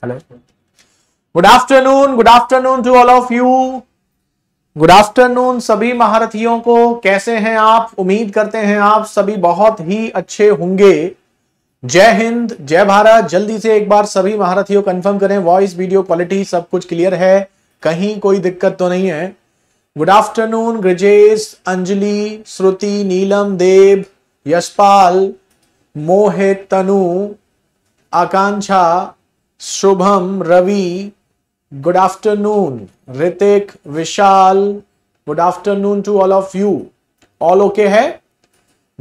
hello good afternoon good afternoon to all of you good afternoon सभी महारथियों को कैसे हैं आप उम्मीद करते हैं आप सभी बहुत ही अच्छे होंगे जय हिंद जय भारत जल्दी से एक बार सभी महारथियों कंफर्म करें वॉइस वीडियो क्वालिटी सब कुछ क्लियर है कहीं कोई दिक्कत तो नहीं है good afternoon Grajesh Anjali Shruti Neelam Dev Yashpal Mohit Tanu Akanksha Shubham Ravi good afternoon Hrithik Vishal good afternoon to all of you all okay है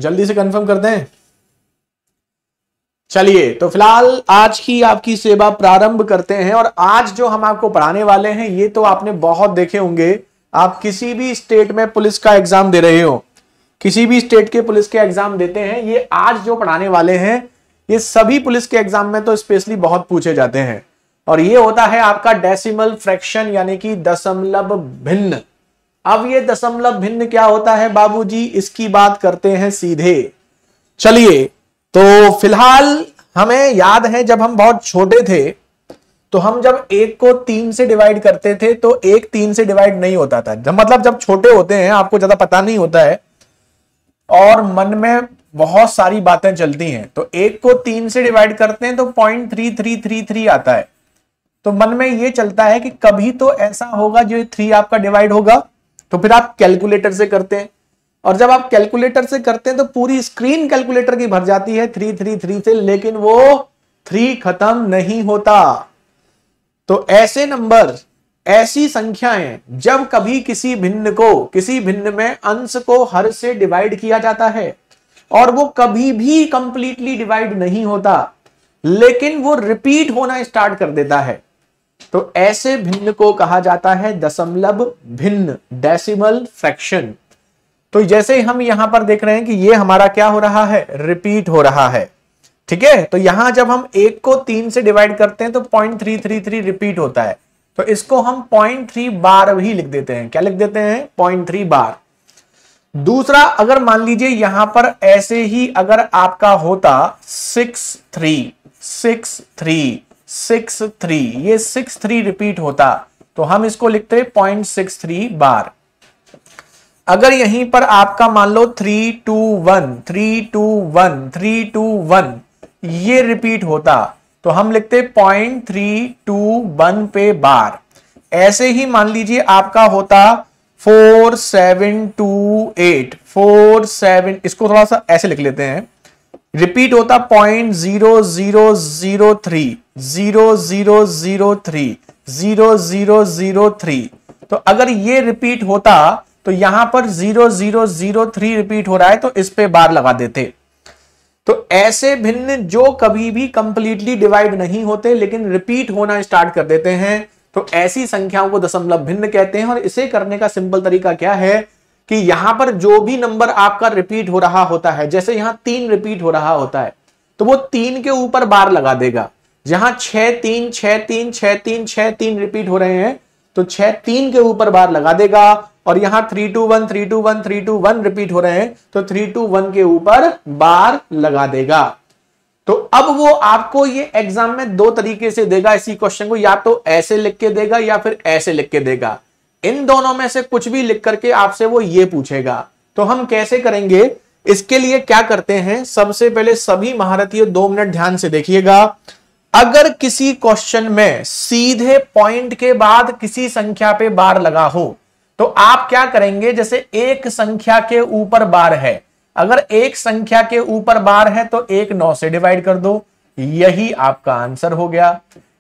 जल्दी से कंफर्म कर दें चलिए तो फिलहाल आज की आपकी सेवा प्रारंभ करते हैं और आज जो हम आपको पढ़ाने वाले हैं ये तो आपने बहुत देखे होंगे आप किसी भी स्टेट में पुलिस का एग्जाम दे रहे हो किसी भी स्टेट के पुलिस के एग्जाम देते हैं ये आज जो पढ़ाने वाले हैं ये सभी पुलिस के एग्जाम में तो स्पेशली बहुत पूछे जाते हैं और ये होता है आपका डेसिमल फ्रैक्शन यानी कि दशमलव भिन्न अब ये दशमलव भिन्न क्या होता है बाबूजी इसकी बात करते हैं सीधे चलिए तो फिलहाल हमें याद है जब हम बहुत छोटे थे तो हम जब एक को तीन से डिवाइड करते थे तो एक तीन से डिवाइड नहीं होता था जब मतलब जब छोटे होते हैं आपको ज्यादा पता नहीं होता है और मन में बहुत सारी बातें चलती हैं तो एक को तीन से डिवाइड करते हैं तो point three three three three आता है तो मन में ये चलता है कि कभी तो ऐसा होगा जो थ्री आपका डिवाइड होगा तो फिर आप कैलकुलेटर से करते हैं और जब आप कैलकुलेटर से करते हैं तो पूरी स्क्रीन कैलकुलेटर की भर जाती है थ्री थ्री थ्री से लेकिन वो थ्री खत्म नहीं होता तो ऐसे नंबर ऐसी संख्याएं जब कभी किसी भिन्न को किसी भिन्न में अंश को हर से डिवाइड किया जाता है और वो कभी भी कंप्लीटली डिवाइड नहीं होता लेकिन वो रिपीट होना स्टार्ट कर देता है तो ऐसे भिन्न को कहा जाता है दशमलव भिन्न डेसिमल फ्रैक्शन तो जैसे हम यहां पर देख रहे हैं कि ये हमारा क्या हो रहा है रिपीट हो रहा है ठीक है तो यहां जब हम एक को तीन से डिवाइड करते हैं तो point three three three repeat होता है तो इसको हम पॉइंट थ्री बार भी लिख देते हैं क्या लिख देते हैं पॉइंट थ्री बार दूसरा अगर मान लीजिए यहां पर ऐसे ही अगर आपका होता six three six three six three ये सिक्स थ्री रिपीट होता तो हम इसको लिखते पॉइंट सिक्स थ्री बार अगर यहीं पर आपका मान लो three two one three two one three two one ये रिपीट होता तो हम लिखते पॉइंट थ्री टू वन पे बार ऐसे ही मान लीजिए आपका होता four seven two eight four seven इसको थोड़ा सा ऐसे लिख लेते हैं रिपीट होता point zero zero zero three zero zero zero three zero zero zero three तो अगर ये रिपीट होता तो यहां पर zero zero zero three repeat हो रहा है तो इस पे बार लगा देते तो ऐसे भिन्न जो कभी भी कंप्लीटली डिवाइड नहीं होते लेकिन रिपीट होना स्टार्ट कर देते हैं तो ऐसी संख्याओं को दशमलव भिन्न कहते हैं और इसे करने का सिंपल तरीका क्या है कि यहां पर जो भी नंबर आपका रिपीट हो रहा होता है जैसे यहां तीन रिपीट हो रहा होता है तो वो तीन के ऊपर बार लगा देगा जहां छह तीन छह तीन छह तीन छह तीन रिपीट हो रहे हैं तो छह तीन के ऊपर बार लगा देगा और यहां three two one three two one three two one repeat हो रहे हैं तो थ्री टू वन के ऊपर बार लगा देगा तो अब वो आपको ये एग्जाम में दो तरीके से देगा इसी क्वेश्चन को या तो ऐसे लिख के देगा या फिर ऐसे लिख के देगा इन दोनों में से कुछ भी लिख करके आपसे वो ये पूछेगा तो हम कैसे करेंगे इसके लिए क्या करते हैं सबसे पहले सभी महारथीय दो मिनट ध्यान से देखिएगा अगर किसी क्वेश्चन में सीधे पॉइंट के बाद किसी संख्या पे बार लगा हो तो आप क्या करेंगे जैसे एक संख्या के ऊपर बार है अगर एक संख्या के ऊपर बार है तो एक नौ से डिवाइड कर दो यही आपका आंसर हो गया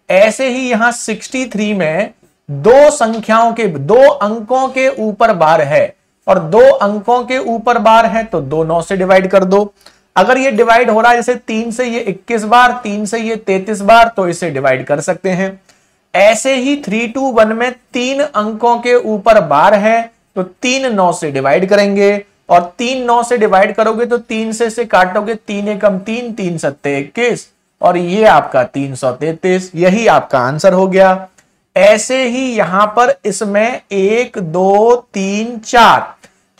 ऐसे ही यहां 63 में दो संख्याओं के दो अंकों के ऊपर बार है और दो अंकों के ऊपर बार है तो दो नौ से डिवाइड कर दो अगर ये डिवाइड हो रहा है जैसे तीन से ये 21 बार तीन से ये 33 बार तो इसे डिवाइड कर सकते हैं ऐसे ही थ्री टू वन में तीन अंकों के ऊपर बार है तो तीन नौ से डिवाइड करेंगे और तीन नौ से डिवाइड करोगे तो तीन से से काटोगे तीन एकम तीन तीन सत्ते इक्कीस और ये आपका तीन सौ तैतीस यही आपका आंसर हो गया ऐसे ही यहां पर इसमें एक दो तीन चार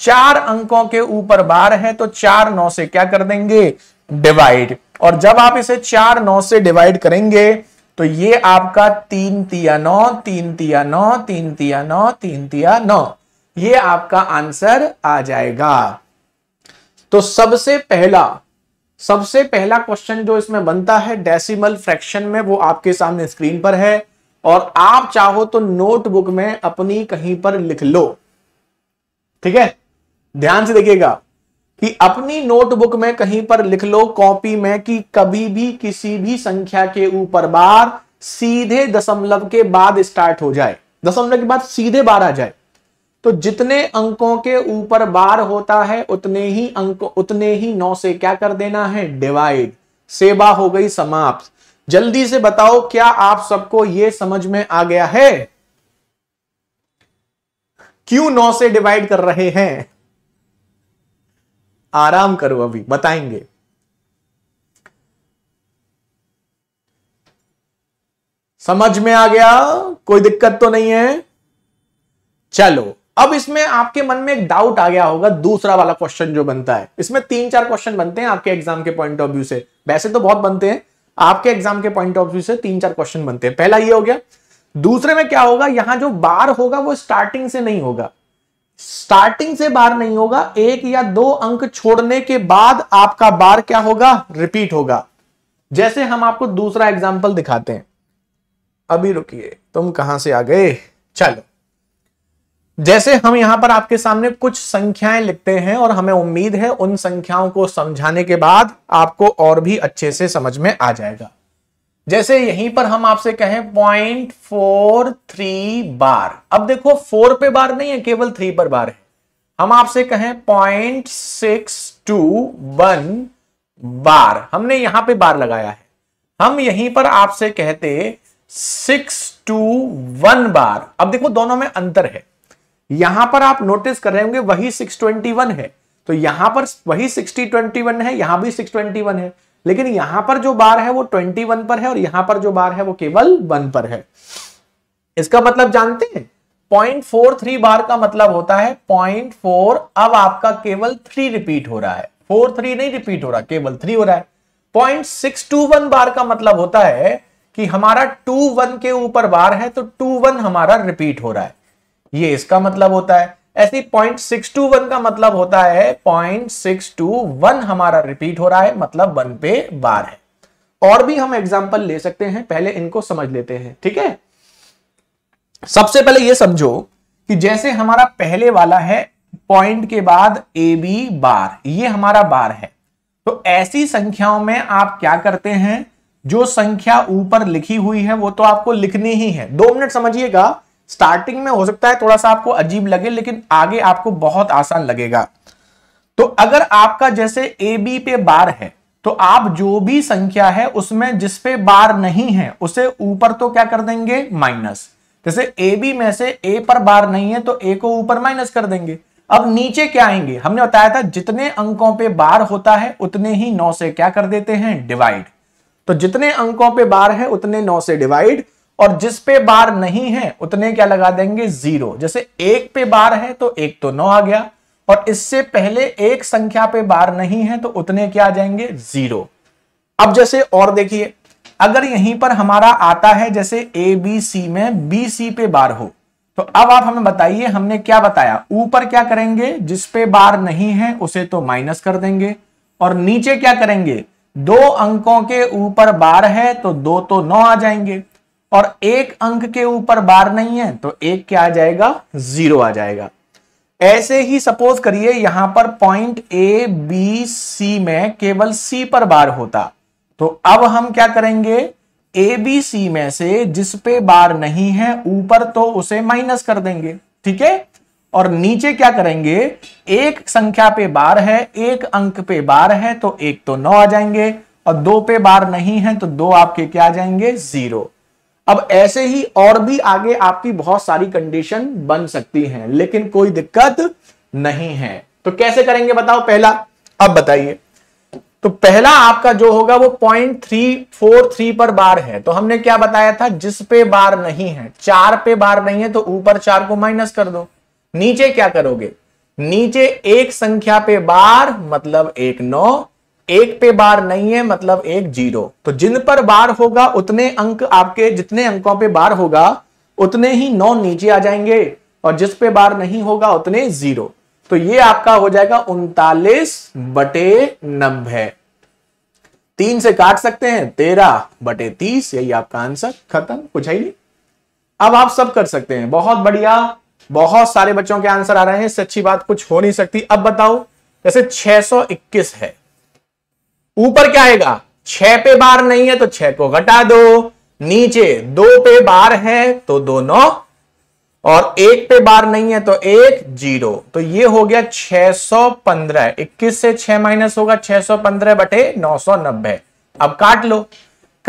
चार अंकों के ऊपर बार है तो चार नौ से क्या कर देंगे डिवाइड और जब आप इसे चार नौ से डिवाइड करेंगे तो ये आपका तीन तिया नौ तीन तिया नौ तीन तिया नौ तीन तिया नौ ये आपका आंसर आ जाएगा तो सबसे पहला सबसे पहला क्वेश्चन जो इसमें बनता है डेसिमल फ्रैक्शन में वो आपके सामने स्क्रीन पर है और आप चाहो तो नोटबुक में अपनी कहीं पर लिख लो ठीक है ध्यान से देखिएगा कि अपनी नोटबुक में कहीं पर लिख लो कॉपी में कि कभी भी किसी भी संख्या के ऊपर बार सीधे दशमलव के बाद स्टार्ट हो जाए दशमलव के बाद सीधे बार आ जाए तो जितने अंकों के ऊपर बार होता है उतने ही अंक उतने ही नौ से क्या कर देना है डिवाइड सेवा हो गई समाप्त जल्दी से बताओ क्या आप सबको यह समझ में आ गया है क्यों नौ से डिवाइड कर रहे हैं आराम करो अभी बताएंगे समझ में आ गया कोई दिक्कत तो नहीं है चलो अब इसमें आपके मन में एक डाउट आ गया होगा दूसरा वाला क्वेश्चन जो बनता है इसमें तीन चार क्वेश्चन बनते हैं आपके एग्जाम के पॉइंट ऑफ व्यू से वैसे तो बहुत बनते हैं आपके एग्जाम के पॉइंट ऑफ व्यू से तीन चार क्वेश्चन बनते हैं पहला ये हो गया दूसरे में क्या होगा यहां जो बार होगा वो स्टार्टिंग से नहीं होगा स्टार्टिंग से बार नहीं होगा एक या दो अंक छोड़ने के बाद आपका बार क्या होगा रिपीट होगा जैसे हम आपको दूसरा एग्जाम्पल दिखाते हैं अभी रुकिए तुम कहां से आ गए चलो जैसे हम यहां पर आपके सामने कुछ संख्याएं लिखते हैं और हमें उम्मीद है उन संख्याओं को समझाने के बाद आपको और भी अच्छे से समझ में आ जाएगा जैसे यहीं पर हम आपसे कहें पॉइंट फोर थ्री बार अब देखो फोर पे बार नहीं है केवल थ्री पर बार है हम आपसे कहें point six two one bar हमने यहां पे बार लगाया है हम यहीं पर आपसे कहते सिक्स टू वन बार अब देखो दोनों में अंतर है यहां पर आप नोटिस कर रहे होंगे वही 621 है तो यहां पर वही 6021 है यहां भी 621 है लेकिन यहां पर जो बार है वो 21 पर है और यहां पर जो बार है वो केवल 1 पर है इसका मतलब जानते हैं थ्री बार का मतलब होता है फोर अब आपका केवल थ्री रिपीट हो रहा है फोर थ्री नहीं रिपीट हो रहा केवल थ्री हो रहा है वन बार का मतलब होता है कि हमारा टू वन के ऊपर बार है तो टू वन हमारा रिपीट हो रहा है ये इसका मतलब होता है ऐसे पॉइंट सिक्स टू वन का मतलब होता है पॉइंट सिक्स टू वन हमारा रिपीट हो रहा है मतलब वन पे बार है और भी हम एग्जाम्पल ले सकते हैं पहले इनको समझ लेते हैं ठीक है सबसे पहले ये समझो कि जैसे हमारा पहले वाला है पॉइंट के बाद ए बी बार ये हमारा बार है तो ऐसी संख्याओं में आप क्या करते हैं जो संख्या ऊपर लिखी हुई है वो तो आपको लिखनी ही है दो मिनट समझिएगा स्टार्टिंग में हो सकता है थोड़ा सा आपको अजीब लगे लेकिन आगे आपको बहुत आसान लगेगा तो अगर आपका जैसे ए बी पे बार है तो आप जो भी संख्या है उसमें पे बार नहीं है उसे ऊपर तो क्या कर देंगे माइनस जैसे ए बी में से ए पर बार नहीं है तो ए को ऊपर माइनस कर देंगे अब नीचे क्या आएंगे हमने बताया था जितने अंकों पे बार होता है उतने ही नौ से क्या कर देते हैं डिवाइड तो जितने अंकों पे बार है उतने नौ से डिवाइड और जिस पे बार नहीं है उतने क्या लगा देंगे जीरो जैसे एक पे बार है तो एक तो नौ आ गया और इससे पहले एक संख्या पे बार नहीं है तो उतने क्या आ जाएंगे जीरो अब जैसे और देखिए अगर यहीं पर हमारा आता है जैसे ए बी सी में बी सी पे बार हो तो अब आप हमें बताइए हमने क्या बताया ऊपर क्या करेंगे जिस पे बार नहीं है उसे तो माइनस कर देंगे और नीचे क्या करेंगे दो अंकों के ऊपर बार है तो दो तो नौ आ जाएंगे और एक अंक के ऊपर बार नहीं है तो एक क्या आ जाएगा जीरो आ जाएगा ऐसे ही सपोज करिए यहां पर पॉइंट ए बी सी में केवल सी पर बार होता तो अब हम क्या करेंगे ए बी सी में से जिस पे बार नहीं है ऊपर तो उसे माइनस कर देंगे ठीक है और नीचे क्या करेंगे एक संख्या पे बार है एक अंक पे बार है तो एक तो नौ आ जाएंगे और दो पे बार नहीं है तो दो आपके क्या आ जाएंगे जीरो अब ऐसे ही और भी आगे आपकी बहुत सारी कंडीशन बन सकती हैं लेकिन कोई दिक्कत नहीं है तो कैसे करेंगे बताओ पहला अब बताइए तो पहला आपका जो होगा वो पॉइंट थ्री फोर थ्री पर बार है तो हमने क्या बताया था जिस पे बार नहीं है चार पे बार नहीं है तो ऊपर चार को माइनस कर दो नीचे क्या करोगे नीचे एक संख्या पे बार मतलब एक नौ एक पे बार नहीं है मतलब एक जीरो तो जिन पर बार होगा उतने अंक आपके जितने अंकों पे बार होगा उतने ही नौ नीचे आ जाएंगे और जिस पे बार नहीं होगा उतने जीरो तो ये आपका हो जाएगा उनतालीस बटे नब्बे तीन से काट सकते हैं तेरह बटे तीस यही आपका आंसर खत्म कुछ है नहीं अब आप सब कर सकते हैं बहुत बढ़िया बहुत सारे बच्चों के आंसर आ रहे हैं इससे अच्छी बात कुछ हो नहीं सकती अब बताओ जैसे 621 है ऊपर क्या आएगा छह पे बार नहीं है तो छह को घटा दो नीचे दो पे बार है तो दो नौ और एक पे बार नहीं है तो एक जीरो तो ये हो गया 615 21 से 6 माइनस होगा 615 बटे 990 अब काट लो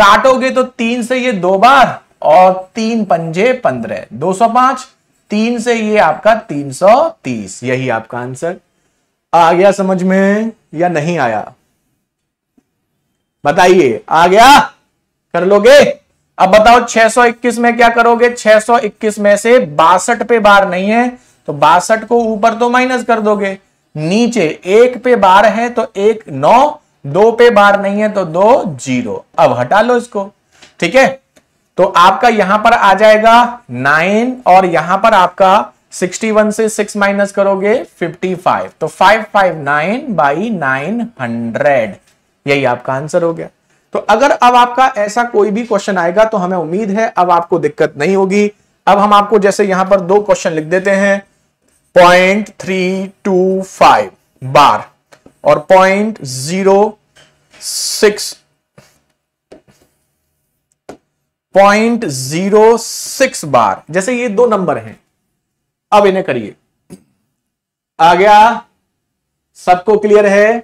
काटोगे तो तीन से ये दो बार और तीन पंजे पंद्रह दो सौ पांच तीन से ये आपका तीन सौ तीस यही आपका आंसर आ गया समझ में या नहीं आया बताइए आ गया कर लोगे अब बताओ 621 में क्या करोगे 621 में से बासठ पे बार नहीं है तो बासठ को ऊपर तो माइनस कर दोगे नीचे एक पे बार है तो एक नौ दो पे बार नहीं है तो दो जीरो अब हटा लो इसको ठीक है तो आपका यहां पर आ जाएगा नाइन और यहां पर आपका 61 से 6 माइनस करोगे 55 तो 559 बाई नाइन हंड्रेड यही आपका आंसर हो गया तो अगर अब आपका ऐसा कोई भी क्वेश्चन आएगा तो हमें उम्मीद है अब आपको दिक्कत नहीं होगी अब हम आपको जैसे यहां पर दो क्वेश्चन लिख देते हैं point three two five bar और point zero six point zero six bar जैसे ये दो नंबर हैं अब इन्हें करिए आ गया सबको क्लियर है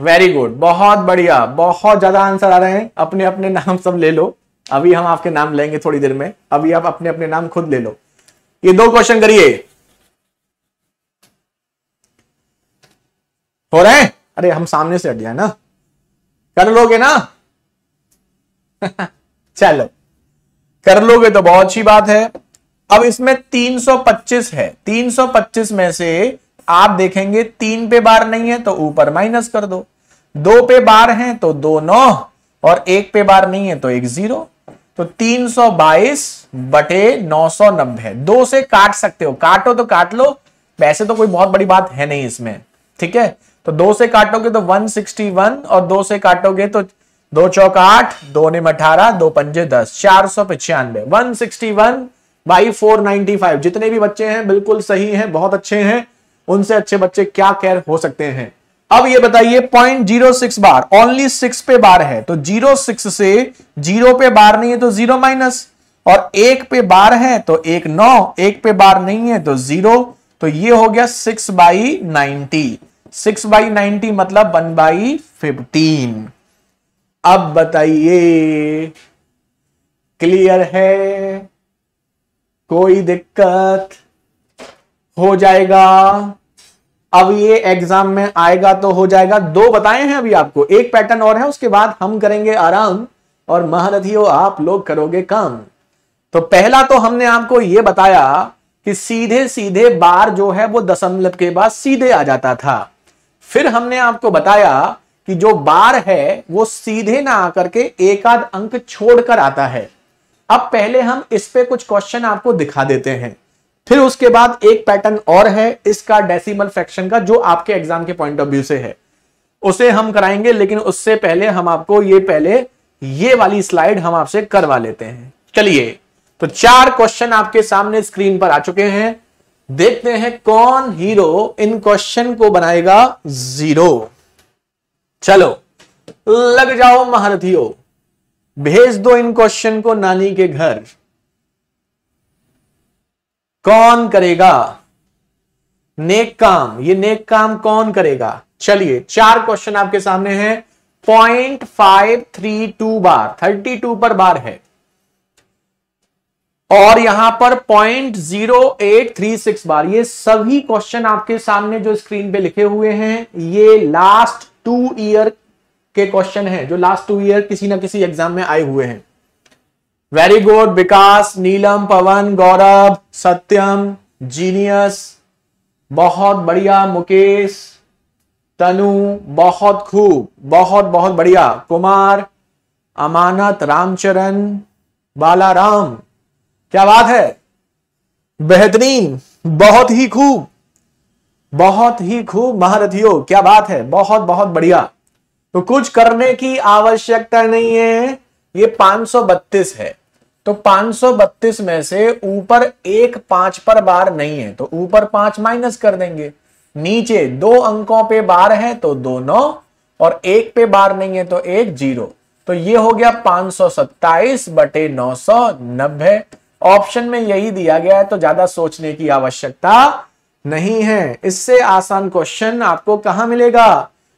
वेरी गुड बहुत बढ़िया बहुत ज्यादा आंसर आ रहे हैं अपने अपने नाम सब ले लो अभी हम आपके नाम लेंगे थोड़ी देर में अभी आप अपने अपने नाम खुद ले लो ये दो क्वेश्चन करिए हो रहे हैं अरे हम सामने से हट जाए ना कर लोगे ना चलो कर लोगे तो बहुत अच्छी बात है अब इसमें 325 है 325 में से आप देखेंगे तीन पे बार नहीं है तो ऊपर माइनस कर दो दो पे बार हैं तो दो नौ और एक पे बार नहीं है तो एक जीरो तो 322 बटे 990 दो से काट सकते हो काटो तो काट लो वैसे तो कोई बहुत बड़ी बात है नहीं इसमें ठीक है तो दो से काटोगे तो 161 और दो से काटोगे तो दो चौक आठ दो निम अठारह दो पंजे दस चार सौ पिछयानवे one sixty one by four ninety five जितने भी बच्चे हैं बिल्कुल सही हैं बहुत अच्छे हैं उनसे अच्छे बच्चे क्या कैर हो सकते हैं अब ये बताइए point zero six bar only six पे बार है तो जीरो सिक्स से जीरो पे बार नहीं है तो जीरो माइनस और एक पे बार है तो एक नौ एक पे बार नहीं है तो जीरो तो ये हो गया six by ninety six by ninety मतलब वन बाई फिफ्टीन अब बताइए क्लियर है कोई दिक्कत हो जाएगा अब ये एग्जाम में आएगा तो हो जाएगा दो बताए हैं अभी आपको एक पैटर्न और है उसके बाद हम करेंगे आराम और महारथियों आप लोग करोगे काम तो पहला तो हमने आपको ये बताया कि सीधे सीधे बार जो है वो दशमलव के बाद सीधे आ जाता था फिर हमने आपको बताया कि जो बार है वो सीधे ना आकर के एकाध अंक छोड़कर आता है अब पहले हम इस पे कुछ क्वेश्चन आपको दिखा देते हैं फिर उसके बाद एक पैटर्न और है इसका डेसिमल फ्रैक्शन का जो आपके एग्जाम के पॉइंट ऑफ व्यू से है उसे हम कराएंगे लेकिन उससे पहले हम आपको ये पहले ये वाली स्लाइड हम आपसे करवा लेते हैं चलिए तो चार क्वेश्चन आपके सामने स्क्रीन पर आ चुके हैं देखते हैं कौन हीरो इन क्वेश्चन को बनाएगा जीरो चलो लग जाओ महारथियों भेज दो इन क्वेश्चन को नानी के घर कौन करेगा नेक काम ये नेक काम कौन करेगा चलिए चार क्वेश्चन आपके सामने हैं point five three two bar thirty two पर बार है और यहां पर point zero eight three six bar ये सभी क्वेश्चन आपके सामने जो स्क्रीन पे लिखे हुए हैं ये लास्ट टू ईयर के क्वेश्चन हैं जो लास्ट टू ईयर किसी ना किसी एग्जाम में आए हुए हैं very good Vikas Neelam Pawan Gaurav Satyam genius बहुत बढ़िया मुकेश तनु बहुत खूब बहुत बहुत बढ़िया कुमार अमानत रामचरण बालाराम क्या बात है बेहतरीन बहुत ही खूब बहुत ही खूब महारथियों क्या बात है बहुत बहुत बढ़िया तो कुछ करने की आवश्यकता नहीं है ये 532 है तो 532 में से ऊपर एक पांच पर बार नहीं है तो ऊपर पांच माइनस कर देंगे नीचे दो अंकों पे बार है तो दो नौ और एक पे बार नहीं है तो एक जीरो तो ये हो गया 527 बटे नब्बे ऑप्शन में यही दिया गया है तो ज्यादा सोचने की आवश्यकता नहीं है इससे आसान क्वेश्चन आपको कहां मिलेगा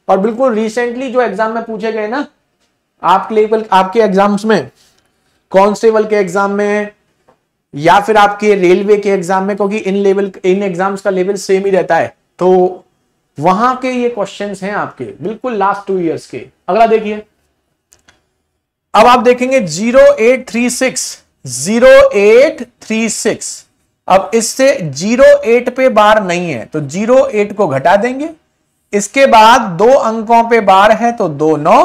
और बिल्कुल रिसेंटली जो एग्जाम में पूछे गए ना आपके लेवल आपके एग्जाम्स में कॉन्स्टेबल के एग्जाम में या फिर आपके रेलवे के एग्जाम में क्योंकि इन लेवल इन एग्जाम्स का लेवल सेम ही रहता है तो वहां के ये क्वेश्चंस हैं आपके बिल्कुल लास्ट टू इयर्स के अगला देखिए अब आप देखेंगे zero eight three six zero eight three six अब इससे जीरो एट पे बार नहीं है तो जीरो एट को घटा देंगे इसके बाद दो अंकों पे बार है तो दो नौ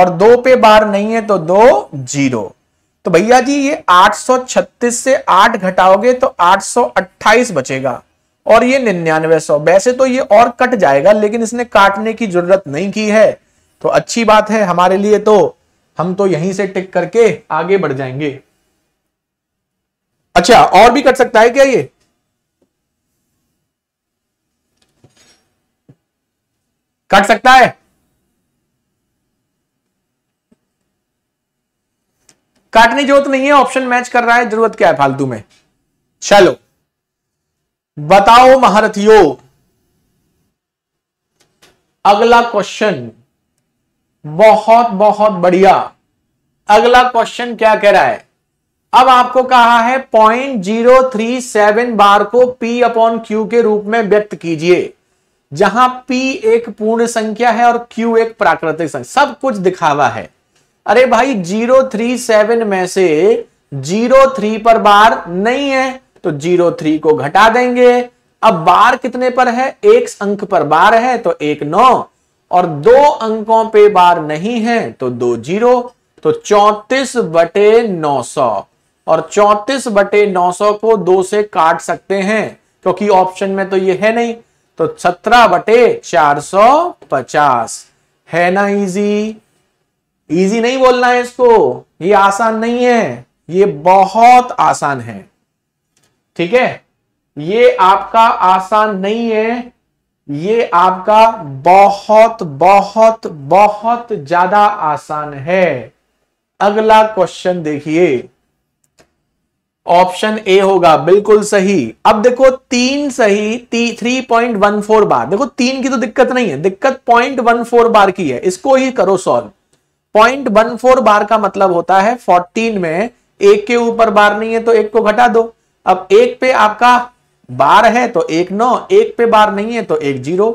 और दो पे बार नहीं है तो दो जीरो तो भैया जी ये 836 से 8 घटाओगे तो 828 बचेगा और ये निन्यानवे सौ वैसे तो ये और कट जाएगा लेकिन इसने काटने की जरूरत नहीं की है तो अच्छी बात है हमारे लिए तो हम तो यहीं से टिक करके आगे बढ़ जाएंगे अच्छा और भी कट सकता है क्या ये कट सकता है काटने जरूरत नहीं है ऑप्शन मैच कर रहा है जरूरत क्या है फालतू में चलो बताओ महारथियों अगला क्वेश्चन बहुत बहुत बढ़िया अगला क्वेश्चन क्या कह रहा है अब आपको कहा है point zero three seven bar को पी अपॉन क्यू के रूप में व्यक्त कीजिए जहां पी एक पूर्ण संख्या है और क्यू एक प्राकृतिक संख्या सब कुछ दिखावा है अरे भाई जीरो थ्री सेवन में से जीरो थ्री पर बार नहीं है तो जीरो थ्री को घटा देंगे अब बार कितने पर है एक अंक पर बार है तो एक नौ और दो अंकों पे बार नहीं है तो दो जीरो तो चौतीस बटे नौ सौ और चौतीस बटे नौ सौ को दो से काट सकते हैं क्योंकि ऑप्शन में तो ये है नहीं तो सत्रह बटे चार सौ पचास है ना इजी इजी नहीं बोलना है इसको ये आसान नहीं है ये बहुत आसान है ठीक है ये आपका आसान नहीं है ये आपका बहुत बहुत बहुत ज्यादा आसान है अगला क्वेश्चन देखिए ऑप्शन ए होगा बिल्कुल सही अब देखो तीन सही ती, three point one four bar देखो तीन की तो दिक्कत नहीं है दिक्कत पॉइंट वन फोर बार की है इसको ही करो solve point one four bar का मतलब होता है फोर्टीन में एक के ऊपर बार नहीं है तो एक को घटा दो अब एक पे आपका बार है तो एक नौ एक पे बार नहीं है तो एक जीरो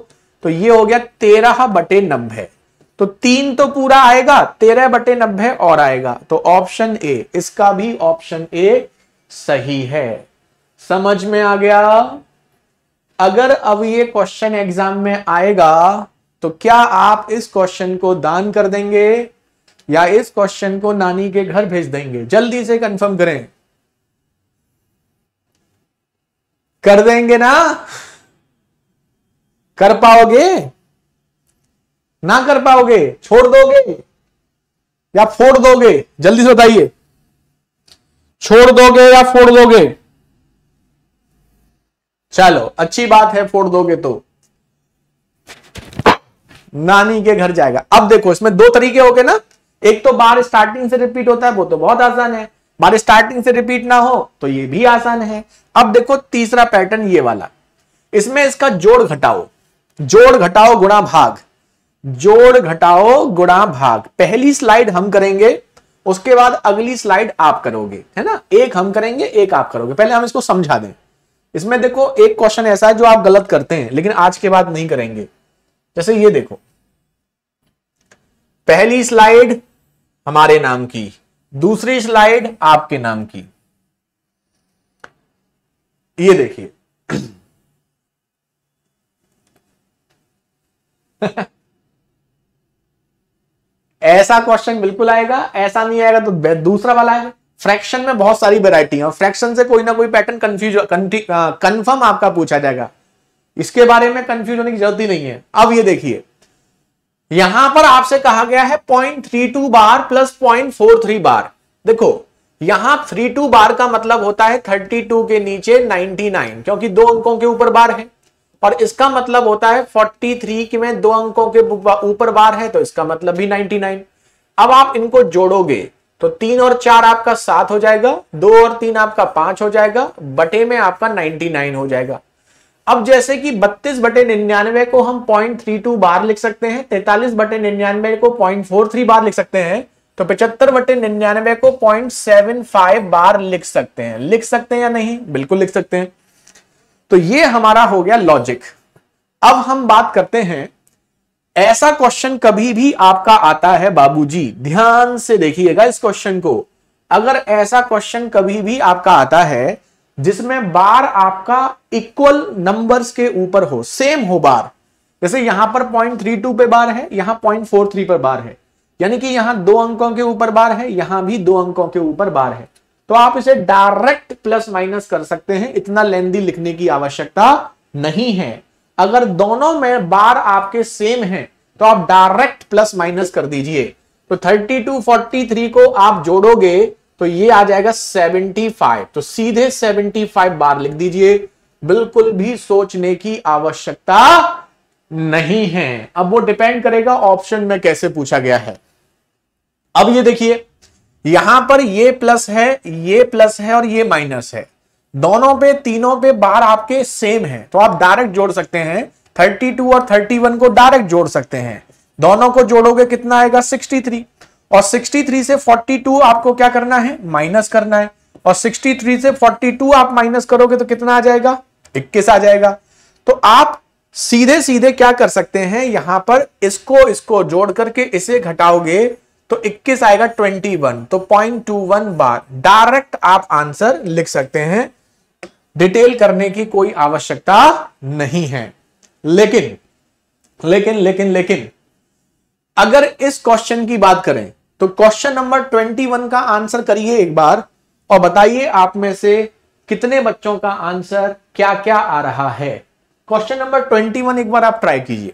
तो ये हो गया तेरह बटे नब्बे तो तीन तो पूरा आएगा तेरह बटे नब्बे और आएगा तो ऑप्शन ए इसका भी ऑप्शन ए सही है समझ में आ गया अगर अब ये क्वेश्चन एग्जाम में आएगा तो क्या आप इस क्वेश्चन को दान कर देंगे या इस क्वेश्चन को नानी के घर भेज देंगे जल्दी से कंफर्म करें कर देंगे ना कर पाओगे ना कर पाओगे छोड़ दोगे या फोड़ दोगे जल्दी से बताइए छोड़ दोगे या फोड़ दोगे चलो अच्छी बात है फोड़ दोगे तो नानी के घर जाएगा अब देखो इसमें दो तरीके हो गए ना एक तो बार स्टार्टिंग से रिपीट होता है वो तो बहुत आसान है बार स्टार्टिंग से रिपीट ना हो तो ये भी आसान है अब देखो तीसरा पैटर्न ये वाला इसमें इसका जोड़ घटाओ जोड़ घटाओ गुणा भाग जोड़ घटाओ गुणा भाग पहली स्लाइड हम करेंगे उसके बाद अगली स्लाइड आप करोगे है ना एक हम करेंगे एक आप करोगे पहले हम इसको समझा दें इसमें देखो एक क्वेश्चन ऐसा है जो आप गलत करते हैं लेकिन आज के बाद नहीं करेंगे जैसे ये देखो पहली स्लाइड हमारे नाम की दूसरी स्लाइड आपके नाम की ये देखिए ऐसा क्वेश्चन बिल्कुल आएगा ऐसा नहीं आएगा तो दूसरा वाला आएगा फ्रैक्शन में बहुत सारी वेरायटी है फ्रैक्शन से कोई ना कोई पैटर्न कंफ्यूज कंफर्म आपका पूछा जाएगा इसके बारे में कंफ्यूज होने की जरूरत ही नहीं है अब ये देखिए यहां पर आपसे कहा गया है point three two bar plus point four three bar देखो यहां थ्री टू बार का मतलब होता है थर्टी टू के नीचे नाइनटी नाइन क्योंकि दो अंकों के ऊपर बार है और इसका मतलब होता है फोर्टी थ्री में दो अंकों के ऊपर बार है तो इसका मतलब भी नाइनटी नाइन अब आप इनको जोड़ोगे तो तीन और चार आपका सात हो जाएगा दो और तीन आपका पांच हो जाएगा बटे में आपका नाइनटी नाइन हो जाएगा अब जैसे कि 32 बटे निन्यानवे को हम 0.32 बार लिख सकते हैं 43 बटे निन्यानवे को 0.43 बार लिख सकते हैं तो 75 बटे निन्यानवे को 0.75 बार लिख सकते हैं लिख सकते हैं या नहीं बिल्कुल लिख सकते हैं तो ये हमारा हो गया लॉजिक अब हम बात करते हैं ऐसा क्वेश्चन कभी भी आपका आता है बाबूजी ध्यान से देखिएगा इस क्वेश्चन को अगर ऐसा क्वेश्चन कभी भी आपका आता है जिसमें बार आपका इक्वल नंबर्स के ऊपर हो सेम हो बार जैसे यहां पर पॉइंट थ्री टू पे बार है यहां पॉइंट फोर थ्री पर बार है यानी कि यहां दो अंकों के ऊपर बार है यहां भी दो अंकों के ऊपर बार है तो आप इसे डायरेक्ट प्लस माइनस कर सकते हैं इतना लेंदी लिखने की आवश्यकता नहीं है अगर दोनों में बार आपके सेम है तो आप डायरेक्ट प्लस माइनस कर दीजिए तो 32 43 को आप जोड़ोगे तो ये आ जाएगा 75 तो सीधे 75 बार लिख दीजिए बिल्कुल भी सोचने की आवश्यकता नहीं है अब वो डिपेंड करेगा ऑप्शन में कैसे पूछा गया है अब ये देखिए यहां पर ये प्लस है ये प्लस है और ये माइनस है दोनों पे तीनों पे बार आपके सेम है तो आप डायरेक्ट जोड़ सकते हैं 32 और 31 को डायरेक्ट जोड़ सकते हैं दोनों को जोड़ोगे कितना आएगा 63 और 63 से 42 आपको क्या करना है माइनस करना है और 63 से 42 आप माइनस करोगे तो कितना आ जाएगा इक्कीस आ जाएगा तो आप सीधे सीधे क्या कर सकते हैं यहां पर इसको इसको जोड़ करके इसे घटाओगे तो 21 आएगा 21 तो 0.21 बार डायरेक्ट आप आंसर लिख सकते हैं डिटेल करने की कोई आवश्यकता नहीं है लेकिन लेकिन लेकिन लेकिन अगर इस क्वेश्चन की बात करें तो क्वेश्चन नंबर ट्वेंटी वन का आंसर करिए एक बार और बताइए आप में से कितने बच्चों का आंसर क्या क्या आ रहा है क्वेश्चन नंबर ट्वेंटी वन एक बार आप ट्राई कीजिए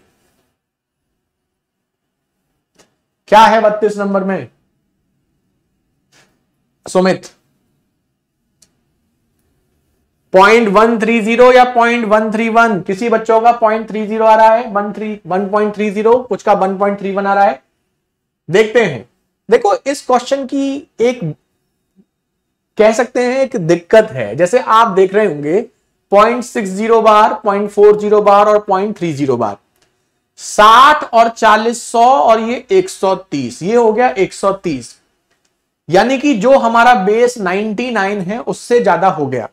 क्या है बत्तीस नंबर में Sumit point one three zero या पॉइंट वन थ्री वन किसी बच्चों का पॉइंट थ्री जीरो आ रहा है one three one point three zero कुछ का वन पॉइंट थ्री वन आ रहा है देखते हैं देखो इस क्वेश्चन की एक कह सकते हैं एक दिक्कत है जैसे आप देख रहे होंगे 0.60 बार 0.40 बार और 0.30 बार 60 और 40 100 और ये 130 ये हो गया 130 यानी कि जो हमारा बेस 99 है उससे ज्यादा हो गया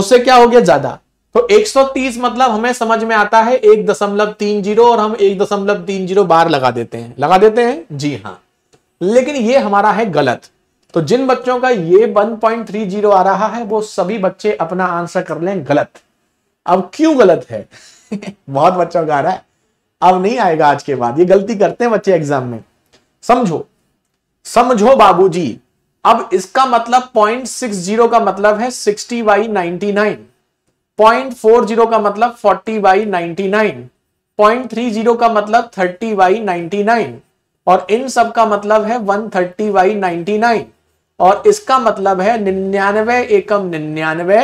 उससे क्या हो गया ज्यादा तो 130 मतलब हमें समझ में आता है एक दशमलव तीन जीरो और हम एक दशमलव तीन जीरो बार लगा देते हैं लगा देते हैं जी हाँ लेकिन ये हमारा है गलत तो जिन बच्चों का ये 1.30 आ रहा है वो सभी बच्चे अपना आंसर कर लें गलत अब क्यों गलत है बहुत बच्चों का आ रहा है अब नहीं आएगा आज के बाद ये गलती करते हैं बच्चे एग्जाम में समझो समझो बाबूजी अब इसका मतलब 0.60 का मतलब है 60 बाई फोर जीरो का मतलब 40 बाई थ्री जीरो का मतलब 30 बाई नाइन और इन सब का मतलब है 130 थर्टी बाई नाइनटी और इसका मतलब है निन्यानवे एकम निन्यानवे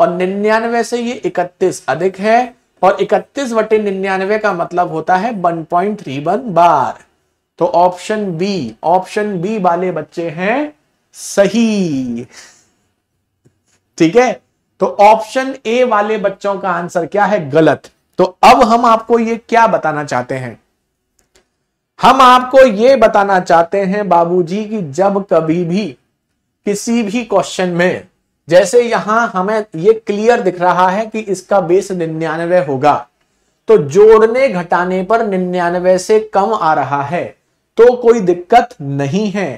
और निन्यानवे से ये इकतीस अधिक है और इकतीस बटे निन्यानवे का मतलब होता है 1.31 बार तो ऑप्शन बी ऑप्शन बी वाले बच्चे हैं सही ठीक है तो ऑप्शन ए वाले बच्चों का आंसर क्या है गलत तो अब हम आपको ये क्या बताना चाहते हैं हम आपको ये बताना चाहते हैं बाबूजी कि जब कभी भी किसी भी क्वेश्चन में जैसे यहां हमें ये क्लियर दिख रहा है कि इसका बेस निन्यानवे होगा तो जोड़ने घटाने पर निन्यानवे से कम आ रहा है तो कोई दिक्कत नहीं है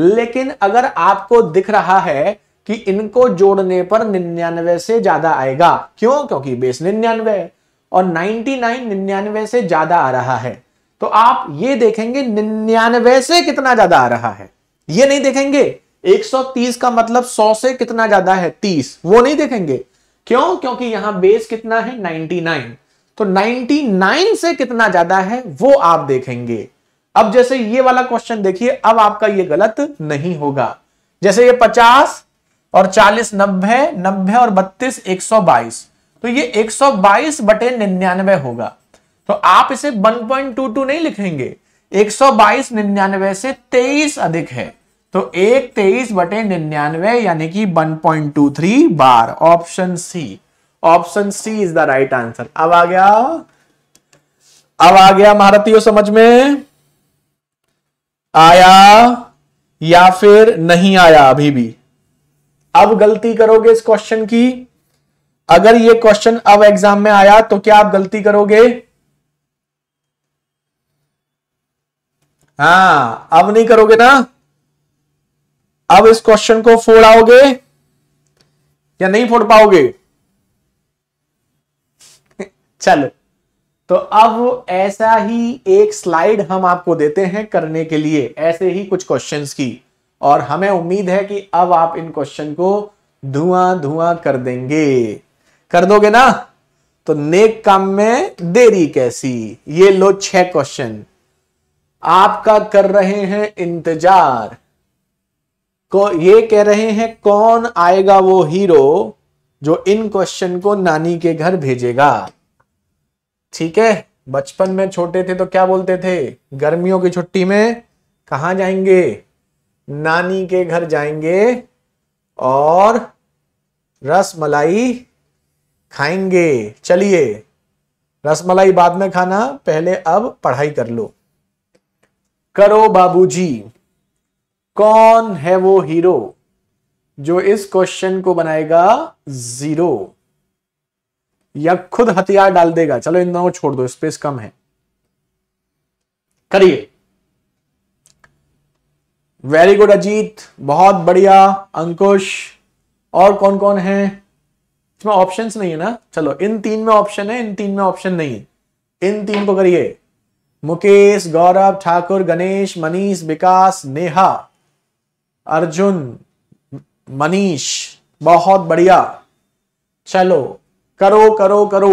लेकिन अगर आपको दिख रहा है कि इनको जोड़ने पर निन्यानवे से ज्यादा आएगा क्यों क्योंकि बेस निन्यानवे और 99 निन्यानवे से ज्यादा आ रहा है तो आप ये देखेंगे निन्यानवे से कितना ज्यादा आ रहा है ये नहीं देखेंगे 130 का मतलब 100 से कितना ज्यादा है 30 वो नहीं देखेंगे क्यों क्योंकि यहां बेस कितना है 99 तो 99 से कितना ज्यादा है वो आप देखेंगे अब जैसे ये वाला क्वेश्चन देखिए अब आपका ये गलत नहीं होगा जैसे ये 50 और 40 नब्बे नब्बे और 32 122 तो ये 122 बटे निन्यानवे होगा तो आप इसे 1.22 नहीं लिखेंगे 122 निन्यानवे से 23 अधिक है तो एक तेईस बटे निन्यानवे यानी कि 1.23 bar option C option C is the right answer अब आ गया अब आ गया महारथियों समझ में आया या फिर नहीं आया अभी भी अब गलती करोगे इस क्वेश्चन की अगर ये क्वेश्चन अब एग्जाम में आया तो क्या आप गलती करोगे हाँ अब नहीं करोगे ना अब इस क्वेश्चन को फोड़ाओगे या नहीं फोड़ पाओगे चलो तो अब ऐसा ही एक स्लाइड हम आपको देते हैं करने के लिए ऐसे ही कुछ क्वेश्चंस की और हमें उम्मीद है कि अब आप इन क्वेश्चन को धुआं धुआं कर देंगे कर दोगे ना तो नेक काम में देरी कैसी ये लो छह क्वेश्चन आपका कर रहे हैं इंतजार को ये कह रहे हैं कौन आएगा वो हीरो जो इन क्वेश्चन को नानी के घर भेजेगा ठीक है बचपन में छोटे थे तो क्या बोलते थे गर्मियों की छुट्टी में कहा जाएंगे नानी के घर जाएंगे और रस मलाई खाएंगे चलिए रसमलाई बाद में खाना पहले अब पढ़ाई कर लो करो बाबूजी कौन है वो हीरो जो इस क्वेश्चन को बनाएगा जीरो या खुद हथियार डाल देगा चलो इन दोनों छोड़ दो स्पेस कम है करिए वेरी गुड अजीत बहुत बढ़िया अंकुश और कौन कौन है इसमें ऑप्शंस नहीं है ना चलो इन तीन में ऑप्शन है इन तीन में ऑप्शन नहीं है इन तीन को करिए मुकेश गौरव ठाकुर गणेश मनीष विकास नेहा अर्जुन मनीष बहुत बढ़िया चलो करो करो करो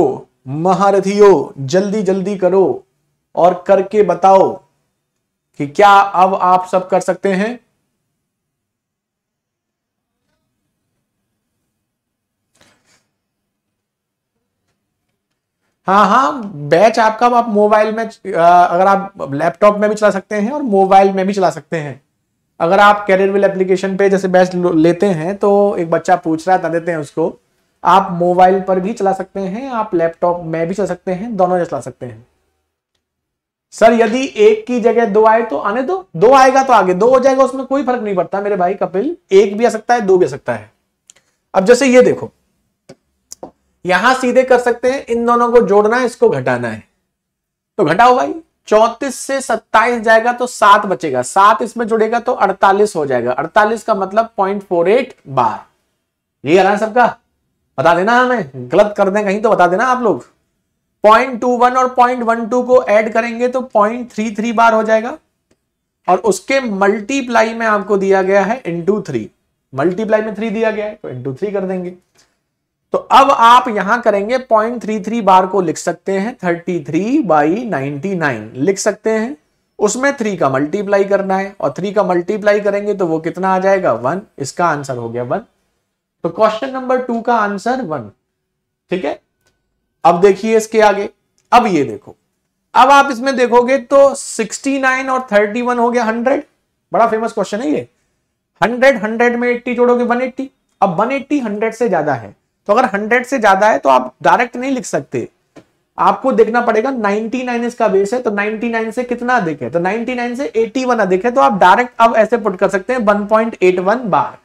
महारथियो जल्दी जल्दी करो और करके बताओ कि क्या अब आप सब कर सकते हैं हाँ हाँ बैच आपका आप मोबाइल में अगर आप लैपटॉप में भी चला सकते हैं और मोबाइल में भी चला सकते हैं अगर आप कैरियर विल एप्लीकेशन पे जैसे बैच लेते हैं तो एक बच्चा पूछ रहा था देते हैं उसको आप मोबाइल पर भी चला सकते हैं आप लैपटॉप में भी चला सकते हैं दोनों में चला सकते हैं सर यदि एक की जगह दो आए तो आने दो दो आएगा तो आगे दो हो जाएगा उसमें कोई फर्क नहीं पड़ता मेरे भाई कपिल एक भी आ सकता है दो भी आ सकता है अब जैसे ये देखो यहां सीधे कर सकते हैं इन दोनों को जोड़ना है इसको घटाना है तो घटाओ भाई चौतीस से सत्ताईस जाएगा तो सात बचेगा सात इसमें जुड़ेगा तो अड़तालीस हो जाएगा अड़तालीस का मतलब पॉइंट फोर एट बार ये आ रहा है सबका बता देना हमें गलत कर दें कहीं तो बता देना आप लोग पॉइंट टू वन और पॉइंट वन टू को ऐड करेंगे तो पॉइंट थ्री थ्री बार हो जाएगा और उसके मल्टीप्लाई में आपको दिया गया है इंटू थ्री मल्टीप्लाई में थ्री दिया गया है तो इंटू थ्री कर देंगे तो अब आप यहां करेंगे 0.33 बार को लिख सकते हैं 33 थ्री बाई नाइनटी लिख सकते हैं उसमें थ्री का मल्टीप्लाई करना है और थ्री का मल्टीप्लाई करेंगे तो वो कितना आ जाएगा वन इसका आंसर हो गया वन तो क्वेश्चन नंबर टू का आंसर वन ठीक है अब देखिए इसके आगे अब ये देखो अब आप इसमें देखोगे तो 69 और 31 हो गया 100 बड़ा फेमस क्वेश्चन है ये 100 100 में 80 जोड़ोगे 180 अब 180 100 से ज्यादा है तो अगर हंड्रेड से ज्यादा है तो आप डायरेक्ट नहीं लिख सकते आपको देखना पड़ेगा 99 इसका बेस है तो 99 से कितना अधिक है तो 99 से 81 अधिक है तो आप डायरेक्ट अब ऐसे पुट कर सकते हैं 1.81 बार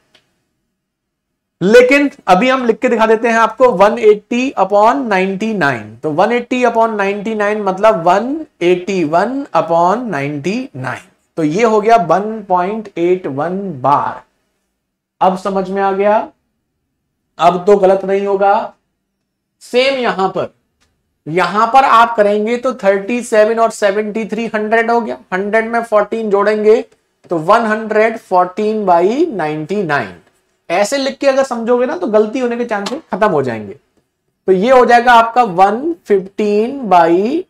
लेकिन अभी हम लिख के दिखा देते हैं आपको 180 अपॉन नाइन तो 180 अपॉन नाइन मतलब 181 अपॉन नाइन तो ये हो गया 1.81 बार अब समझ में आ गया अब तो गलत नहीं होगा सेम यहां पर यहां पर आप करेंगे तो 37 और 73 100 हो गया 100 में 14 जोड़ेंगे तो 114 हंड्रेड फोर्टीन बाई नाइनटी ऐसे लिख के अगर समझोगे ना तो गलती होने के चांसेस खत्म हो जाएंगे तो ये हो जाएगा आपका 115 फिफ्टीन बाई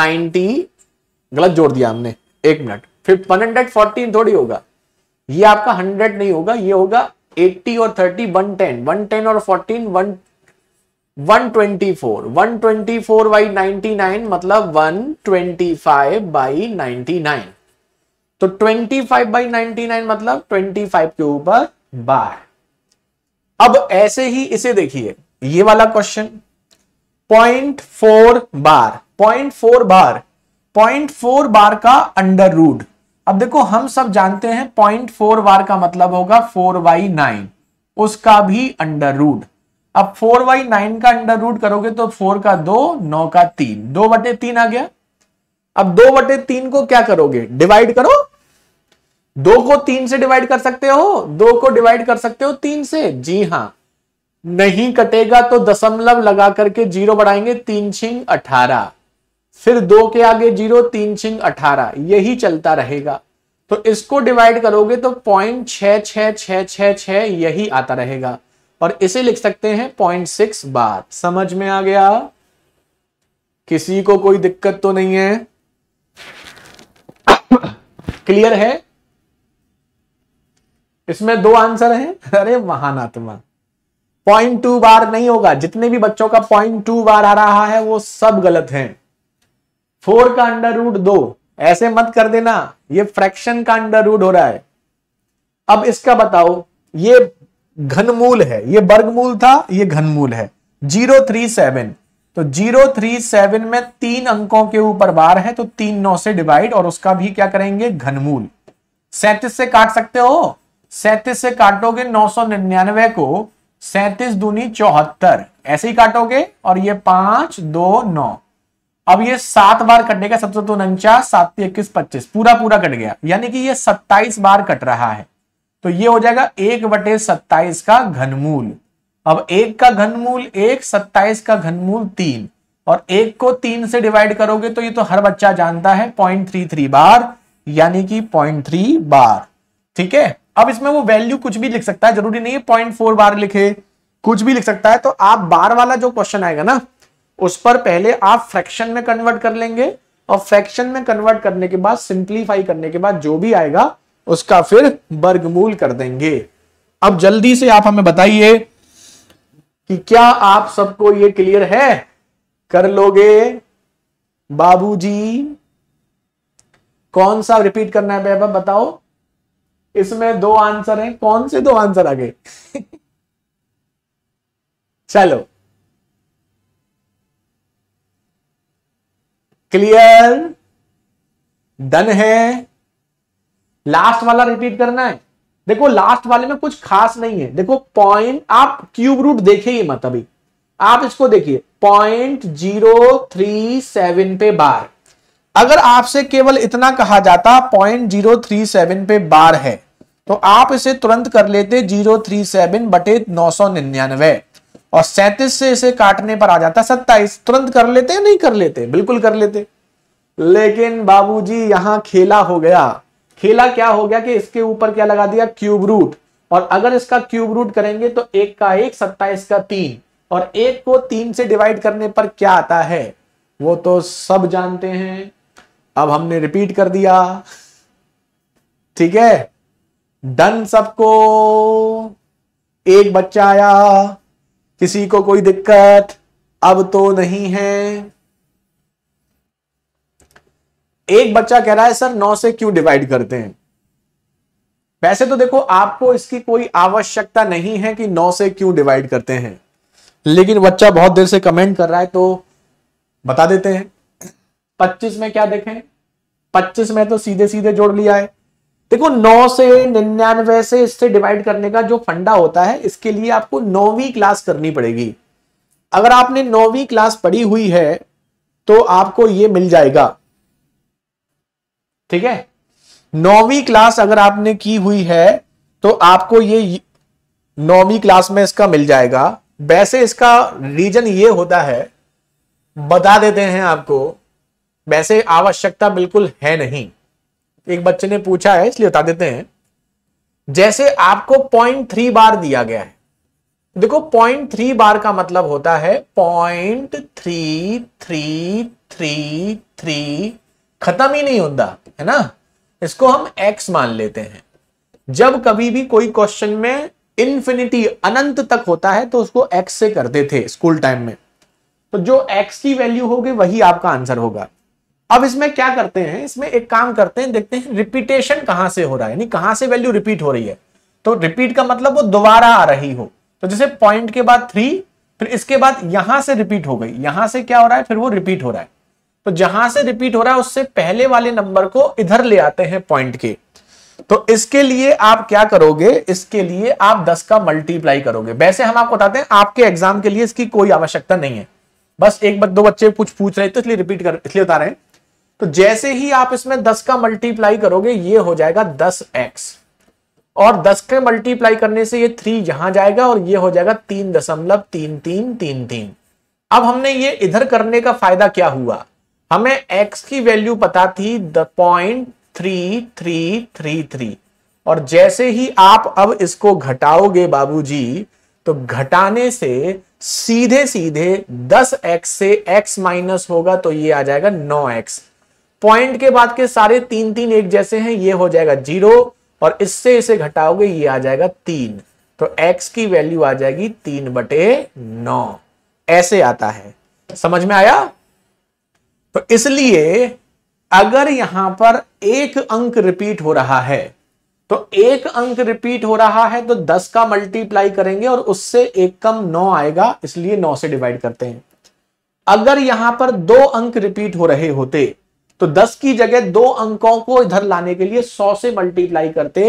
नाइनटी गलत जोड़ दिया हमने एक मिनट वन हंड्रेड फोर्टीन थोड़ी होगा ये आपका हंड्रेड नहीं होगा ये होगा 80 और 30 110 110 और 14 वन 124 124 बाई 99 मतलब 125 बाई 99 तो 25 बाई मतलब 25 के ऊपर बार अब ऐसे ही इसे देखिए ये वाला question point four bar point four bar point four bar का अंडर रूट अब देखो हम सब जानते हैं पॉइंट फोर वार का मतलब होगा फोर बाई नाइन उसका भी अंडर रूट अब फोर बाई नाइन का अंडर रूट करोगे तो फोर का दो नौ का तीन दो बटे तीन आ गया अब दो बटे तीन को क्या करोगे डिवाइड करो दो को तीन से डिवाइड कर सकते हो दो को डिवाइड कर सकते हो तीन से जी हां नहीं कटेगा तो दशमलव लगा करके जीरो बढ़ाएंगे तीन छिंग अठारह फिर दो के आगे जीरो तीन छिंग अठारह यही चलता रहेगा तो इसको डिवाइड करोगे तो पॉइंट छ छ छह छह छह यही आता रहेगा और इसे लिख सकते हैं पॉइंट सिक्स बार समझ में आ गया किसी को कोई दिक्कत तो नहीं है क्लियर है इसमें दो आंसर हैं अरे महान आत्मा पॉइंट टू बार नहीं होगा जितने भी बच्चों का पॉइंट टू बार आ रहा है वो सब गलत हैं फोर का अंडर रूट दो ऐसे मत कर देना ये फ्रैक्शन का अंडर रूट हो रहा है अब इसका बताओ ये घनमूल है ये वर्गमूल था ये घनमूल है जीरो थ्री सेवन तो जीरो थ्री सेवन में तीन अंकों के ऊपर बार है तो तीन नौ से डिवाइड और उसका भी क्या करेंगे घनमूल सैतीस से काट सकते हो सैतीस से काटोगे नौ सौ निन्यानवे को सैतीस दूनी चौहत्तर ऐसे ही काटोगे और ये पांच दो नौ अब ये सात बार कटेगा का सबसे तो उनचास सात इक्कीस पच्चीस पूरा पूरा कट गया यानी कि ये सत्ताईस बार कट रहा है तो ये हो जाएगा एक बटे सत्ताईस का घनमूल अब एक का घनमूल एक सत्ताईस का घनमूल तीन और एक को तीन से डिवाइड करोगे तो ये तो हर बच्चा जानता है पॉइंट थ्री थ्री बार यानी कि पॉइंट थ्री बार ठीक है अब इसमें वो वैल्यू कुछ भी लिख सकता है जरूरी नहीं है पॉइंट फोर बार लिखे कुछ भी लिख सकता है तो आप बार वाला जो क्वेश्चन आएगा ना उस पर पहले आप फ्रैक्शन में कन्वर्ट कर लेंगे और फ्रैक्शन में कन्वर्ट करने के बाद सिंप्लीफाई करने के बाद जो भी आएगा उसका फिर वर्गमूल कर देंगे अब जल्दी से आप हमें बताइए कि क्या आप सबको ये क्लियर है कर लोगे बाबूजी कौन सा रिपीट करना है बेबा बताओ इसमें दो आंसर हैं कौन से दो आंसर आ गए चलो क्लियर डन है लास्ट वाला रिपीट करना है देखो लास्ट वाले में कुछ खास नहीं है देखो पॉइंट आप क्यूब रूट ही मत अभी आप इसको देखिए पॉइंट जीरो थ्री सेवन पे बार अगर आपसे केवल इतना कहा जाता पॉइंट जीरो थ्री सेवन पे बार है तो आप इसे तुरंत कर लेते जीरो थ्री सेवन बटे नौ सौ निन्यानवे और सैंतीस से इसे काटने पर आ जाता सत्ताईस तुरंत कर लेते नहीं कर लेते बिल्कुल कर लेते लेकिन बाबूजी यहां खेला हो गया खेला क्या हो गया कि इसके ऊपर क्या लगा दिया क्यूब रूट और अगर इसका क्यूब रूट करेंगे तो एक का एक सत्ताईस का तीन और एक को तीन से डिवाइड करने पर क्या आता है वो तो सब जानते हैं अब हमने रिपीट कर दिया ठीक है डन सबको एक बच्चा आया किसी को कोई दिक्कत अब तो नहीं है एक बच्चा कह रहा है सर नौ से क्यों डिवाइड करते हैं वैसे तो देखो आपको इसकी कोई आवश्यकता नहीं है कि नौ से क्यों डिवाइड करते हैं लेकिन बच्चा बहुत देर से कमेंट कर रहा है तो बता देते हैं पच्चीस में क्या देखें पच्चीस में तो सीधे सीधे जोड़ लिया है देखो 9 से निन्यानवे से इससे डिवाइड करने का जो फंडा होता है इसके लिए आपको नौवीं क्लास करनी पड़ेगी अगर आपने नौवीं क्लास पढ़ी हुई है तो आपको ये मिल जाएगा ठीक है नौवीं क्लास अगर आपने की हुई है तो आपको ये नौवीं क्लास में इसका मिल जाएगा वैसे इसका रीजन ये होता है बता देते हैं आपको वैसे आवश्यकता बिल्कुल है नहीं एक बच्चे ने पूछा है इसलिए बता देते हैं जैसे आपको पॉइंट थ्री बार दिया गया है देखो पॉइंट थ्री बार का मतलब होता है point three three three three खत्म ही नहीं होता है ना इसको हम एक्स मान लेते हैं जब कभी भी कोई क्वेश्चन में इन्फिनिटी अनंत तक होता है तो उसको एक्स से करते थे स्कूल टाइम में तो जो एक्स की वैल्यू होगी वही आपका आंसर होगा अब इसमें क्या करते हैं इसमें एक काम करते हैं देखते हैं रिपीटेशन कहां से हो रहा है यानी कहां से वैल्यू रिपीट हो रही है तो रिपीट का मतलब वो दोबारा आ रही हो तो जैसे पॉइंट के बाद थ्री फिर इसके बाद यहां से रिपीट हो गई यहां से क्या हो रहा है फिर वो रिपीट हो रहा है तो जहां से रिपीट हो रहा है उससे पहले वाले नंबर को इधर ले आते हैं पॉइंट के तो इसके लिए आप क्या करोगे इसके लिए आप 10 का मल्टीप्लाई करोगे वैसे हम आपको बताते हैं आपके एग्जाम के लिए इसकी कोई आवश्यकता नहीं है बस एक दो बच्चे कुछ पूछ रहे थे तो इसलिए रिपीट कर इसलिए बता रहे हैं तो जैसे ही आप इसमें दस का मल्टीप्लाई करोगे ये हो जाएगा दस एक्स और दस के मल्टीप्लाई करने से ये थ्री यहां जाएगा और ये हो जाएगा तीन दशमलव तीन तीन तीन तीन अब हमने ये इधर करने का फायदा क्या हुआ हमें x की वैल्यू पता थी the point three three three three और जैसे ही आप अब इसको घटाओगे बाबूजी तो घटाने से सीधे सीधे 10x से x माइनस होगा तो ये आ जाएगा 9x पॉइंट के बाद के सारे तीन तीन एक जैसे हैं ये हो जाएगा जीरो और इससे इसे घटाओगे ये आ जाएगा तीन तो एक्स की वैल्यू आ जाएगी तीन बटे नौ ऐसे आता है समझ में आया तो इसलिए अगर यहां पर एक अंक रिपीट हो रहा है तो एक अंक रिपीट हो रहा है तो दस का मल्टीप्लाई करेंगे और उससे एक कम नौ आएगा इसलिए नौ से डिवाइड करते हैं अगर यहां पर दो अंक रिपीट हो रहे होते तो 10 की जगह दो अंकों को इधर लाने के लिए 100 से मल्टीप्लाई करते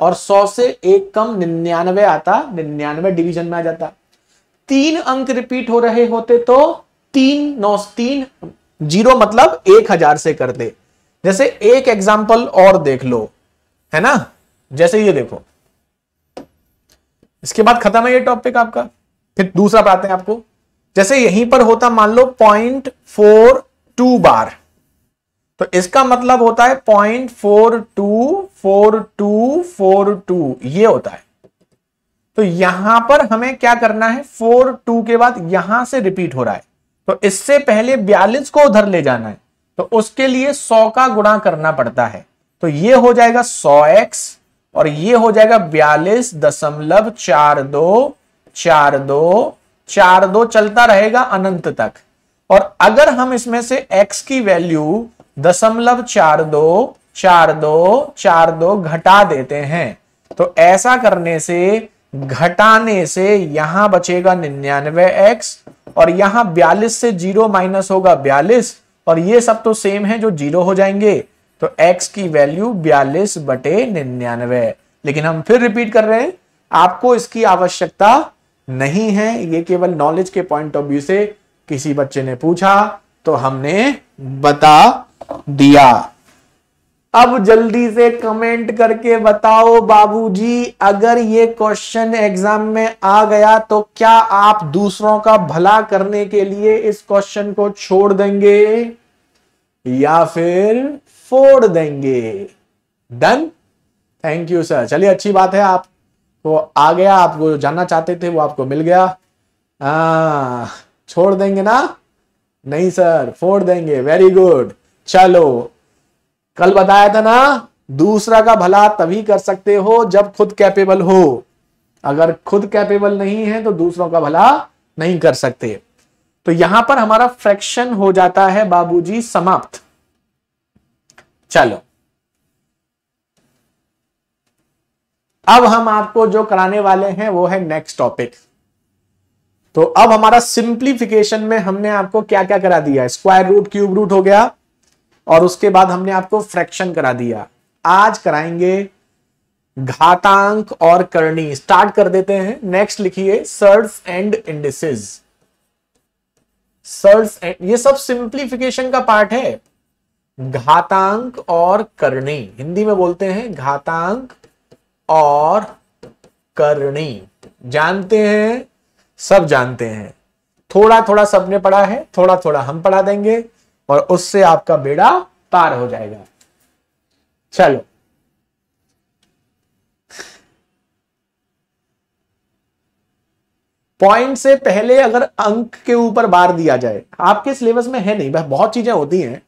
और 100 से एक कम निन्यानवे आता निन्यानवे डिवीजन में आ जाता तीन अंक रिपीट हो रहे होते तो तीन नौ तीन जीरो मतलब एक हजार से करते जैसे एक एग्जाम्पल और देख लो है ना जैसे ये देखो इसके बाद खत्म है ये टॉपिक आपका फिर दूसरा बताते हैं आपको जैसे यहीं पर होता मान लो पॉइंट फोर टू बार तो इसका मतलब होता है point four two four two four two ये होता है तो यहां पर हमें क्या करना है फोर टू के बाद यहां से रिपीट हो रहा है तो इससे पहले बयालीस को उधर ले जाना है तो उसके लिए सौ का गुणा करना पड़ता है तो ये हो जाएगा सौ एक्स और ये हो जाएगा बयालीस दशमलव चार दो चार दो चार दो चलता रहेगा अनंत तक और अगर हम इसमें से x की वैल्यू दशमलव चार दो चार दो चार दो घटा देते हैं तो ऐसा करने से घटाने से यहां बचेगा निन्यानवे एक्स और यहां बयालीस से जीरो माइनस होगा बयालीस और ये सब तो सेम है जो जीरो हो जाएंगे तो x की वैल्यू बयालीस बटे निन्यानवे लेकिन हम फिर रिपीट कर रहे हैं आपको इसकी आवश्यकता नहीं है ये केवल नॉलेज के पॉइंट ऑफ व्यू से किसी बच्चे ने पूछा तो हमने बता दिया अब जल्दी से कमेंट करके बताओ बाबूजी अगर ये क्वेश्चन एग्जाम में आ गया तो क्या आप दूसरों का भला करने के लिए इस क्वेश्चन को छोड़ देंगे या फिर फोड़ देंगे डन थैंक यू सर चलिए अच्छी बात है आपको आ गया आपको जो जानना चाहते थे वो आपको मिल गया आ, हाँ, छोड़ देंगे ना नहीं सर फोड़ देंगे वेरी गुड चलो कल बताया था ना दूसरा का भला तभी कर सकते हो जब खुद कैपेबल हो अगर खुद कैपेबल नहीं है तो दूसरों का भला नहीं कर सकते तो यहां पर हमारा फ्रैक्शन हो जाता है बाबूजी समाप्त चलो अब हम आपको जो कराने वाले हैं वो है नेक्स्ट टॉपिक तो अब हमारा सिंप्लीफिकेशन में हमने आपको क्या क्या करा दिया स्क्वायर रूट क्यूब रूट हो गया और उसके बाद हमने आपको फ्रैक्शन करा दिया आज कराएंगे घातांक और करणी स्टार्ट कर देते हैं नेक्स्ट लिखिए surds and indices surds and ये सब सिंप्लीफिकेशन का पार्ट है घातांक और करणी हिंदी में बोलते हैं घातांक और करणी जानते हैं सब जानते हैं थोड़ा थोड़ा सबने पढ़ा है थोड़ा थोड़ा हम पढ़ा देंगे और उससे आपका बेड़ा पार हो जाएगा चलो पॉइंट से पहले अगर अंक के ऊपर बार दिया जाए आपके सिलेबस में है नहीं बहुत चीजें होती हैं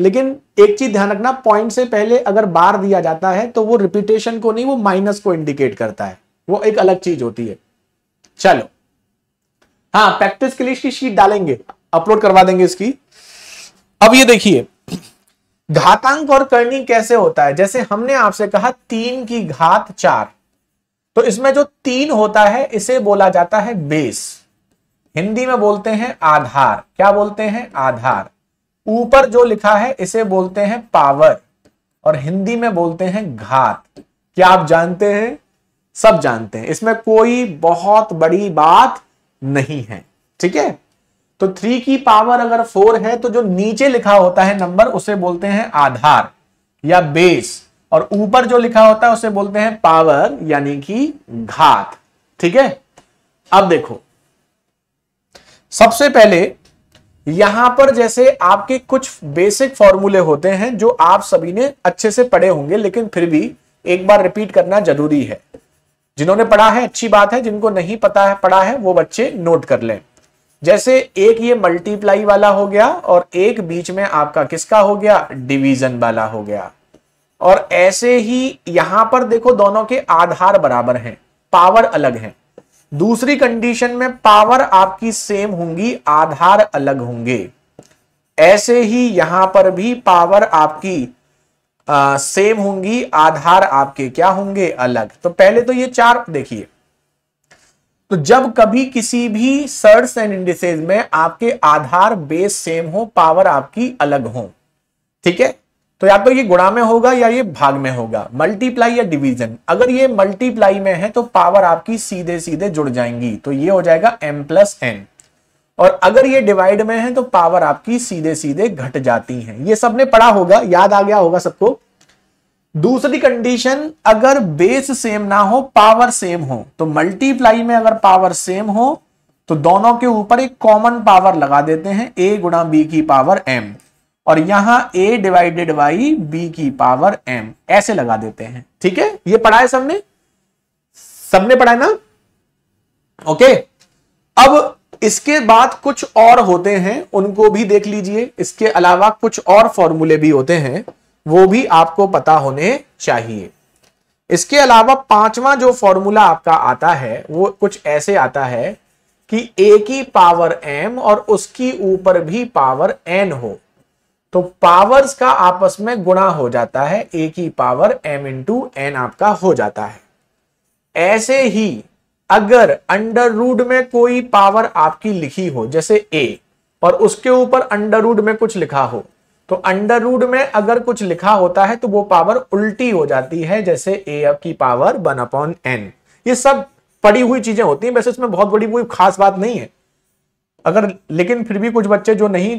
लेकिन एक चीज ध्यान रखना पॉइंट से पहले अगर बार दिया जाता है तो वो रिपीटेशन को नहीं वो माइनस को इंडिकेट करता है वो एक अलग चीज होती है चलो हाँ प्रैक्टिस के लिए इसकी शीट डालेंगे अपलोड करवा देंगे इसकी अब ये देखिए घातांक और करनी कैसे होता है जैसे हमने आपसे कहा तीन की घात चार तो इसमें जो तीन होता है इसे बोला जाता है बेस हिंदी में बोलते हैं आधार क्या बोलते हैं आधार ऊपर जो लिखा है इसे बोलते हैं पावर और हिंदी में बोलते हैं घात क्या आप जानते हैं सब जानते हैं इसमें कोई बहुत बड़ी बात नहीं है ठीक है तो थ्री की पावर अगर फोर है तो जो नीचे लिखा होता है नंबर उसे बोलते हैं आधार या बेस और ऊपर जो लिखा होता है उसे बोलते हैं पावर यानी कि घात ठीक है अब देखो सबसे पहले यहां पर जैसे आपके कुछ बेसिक फॉर्मूले होते हैं जो आप सभी ने अच्छे से पढ़े होंगे लेकिन फिर भी एक बार रिपीट करना जरूरी है जिन्होंने पढ़ा है अच्छी बात है जिनको नहीं पता है पढ़ा है वो बच्चे नोट कर लें जैसे एक ये मल्टीप्लाई वाला हो गया और एक बीच में आपका किसका हो गया डिवीजन वाला हो गया और ऐसे ही यहां पर देखो दोनों के आधार बराबर हैं पावर अलग है दूसरी कंडीशन में पावर आपकी सेम होंगी आधार अलग होंगे ऐसे ही यहां पर भी पावर आपकी आ, सेम होंगी आधार आपके क्या होंगे अलग तो पहले तो ये चार देखिए तो जब कभी किसी भी सर्ट्स एंड इंडिसेज में आपके आधार बेस सेम हो पावर आपकी अलग हो ठीक है तो या तो ये गुणा में होगा या ये भाग में होगा मल्टीप्लाई या डिवीजन अगर ये मल्टीप्लाई में है तो पावर आपकी सीधे सीधे जुड़ जाएंगी तो ये हो जाएगा एम प्लस एन और अगर ये डिवाइड में है तो पावर आपकी सीधे सीधे घट जाती है ये सबने पढ़ा होगा याद आ गया होगा सबको दूसरी कंडीशन अगर बेस सेम ना हो पावर सेम हो तो मल्टीप्लाई में अगर पावर सेम हो तो दोनों के ऊपर एक कॉमन पावर लगा देते हैं ए गुणा बी की पावर एम और यहां ए डिवाइडेड बाई बी की पावर एम ऐसे लगा देते हैं ठीक है ये पढ़ा है सबने सबने पढ़ा है ना ओके अब इसके बाद कुछ और होते हैं उनको भी देख लीजिए इसके अलावा कुछ और फॉर्मूले भी होते हैं वो भी आपको पता होने चाहिए इसके अलावा पांचवा जो फॉर्मूला आपका आता है वो कुछ ऐसे आता है कि ए की पावर एम और उसकी ऊपर भी पावर एन हो तो पावर्स का आपस में गुणा हो जाता है ए की पावर एम इंटू एन आपका हो जाता है ऐसे ही अगर अंडर रूड में कोई पावर आपकी लिखी हो जैसे ए और उसके ऊपर अंडर रूड में कुछ लिखा हो तो अंडर रूड में अगर कुछ लिखा होता है तो वो पावर उल्टी हो जाती है जैसे ए की पावर वन अपॉन एन ये सब पड़ी हुई चीजें होती हैं वैसे इसमें बहुत बड़ी कोई खास बात नहीं है अगर लेकिन फिर भी कुछ बच्चे जो नहीं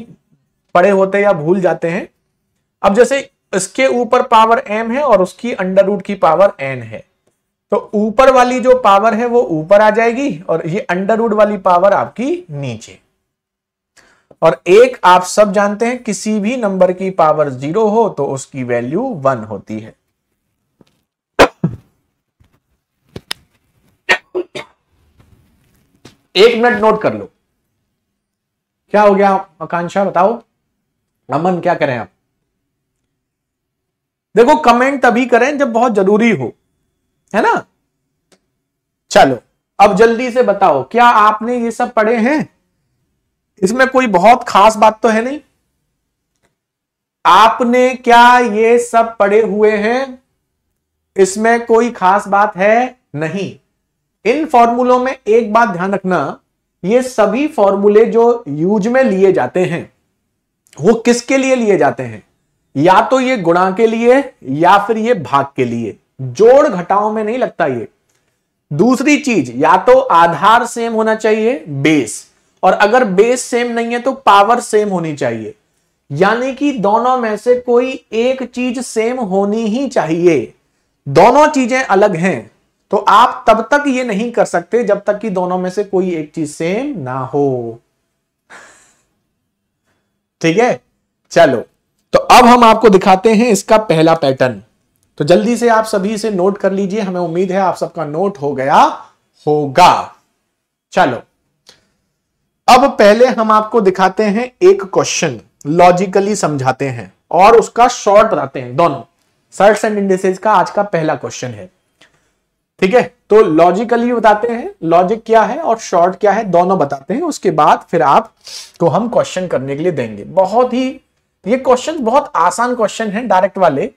पड़े होते या भूल जाते हैं अब जैसे इसके ऊपर पावर एम है और उसकी अंडर रूट की पावर एन है तो ऊपर वाली जो पावर है वो ऊपर आ जाएगी और ये अंडर रूड वाली पावर आपकी नीचे और एक आप सब जानते हैं किसी भी नंबर की पावर जीरो हो तो उसकी वैल्यू वन होती है एक मिनट नोट कर लो क्या हो गया आकांक्षा बताओ अमन क्या करें आप देखो कमेंट तभी करें जब बहुत जरूरी हो है ना चलो अब जल्दी से बताओ क्या आपने ये सब पढ़े हैं इसमें कोई बहुत खास बात तो है नहीं आपने क्या ये सब पढ़े हुए हैं इसमें कोई खास बात है नहीं इन फॉर्मूलों में एक बात ध्यान रखना ये सभी फॉर्मूले जो यूज में लिए जाते हैं वो किसके लिए लिए जाते हैं या तो ये गुणा के लिए या फिर ये भाग के लिए जोड़ घटाओं में नहीं लगता ये दूसरी चीज या तो आधार सेम होना चाहिए बेस और अगर बेस सेम नहीं है तो पावर सेम होनी चाहिए यानी कि दोनों में से कोई एक चीज सेम होनी ही चाहिए दोनों चीजें अलग हैं तो आप तब तक ये नहीं कर सकते जब तक कि दोनों में से कोई एक चीज सेम ना हो ठीक है चलो तो अब हम आपको दिखाते हैं इसका पहला पैटर्न तो जल्दी से आप सभी से नोट कर लीजिए हमें उम्मीद है आप सबका नोट हो गया होगा चलो अब पहले हम आपको दिखाते हैं एक क्वेश्चन लॉजिकली समझाते हैं और उसका शॉर्ट बताते हैं दोनों सर्ट्स एंड इंडिसेज का आज का पहला क्वेश्चन है ठीक है तो लॉजिकली बताते हैं लॉजिक क्या है और शॉर्ट क्या है दोनों बताते हैं उसके बाद फिर आप को हम क्वेश्चन करने के लिए देंगे बहुत ही ये क्वेश्चन बहुत आसान क्वेश्चन है डायरेक्ट वाले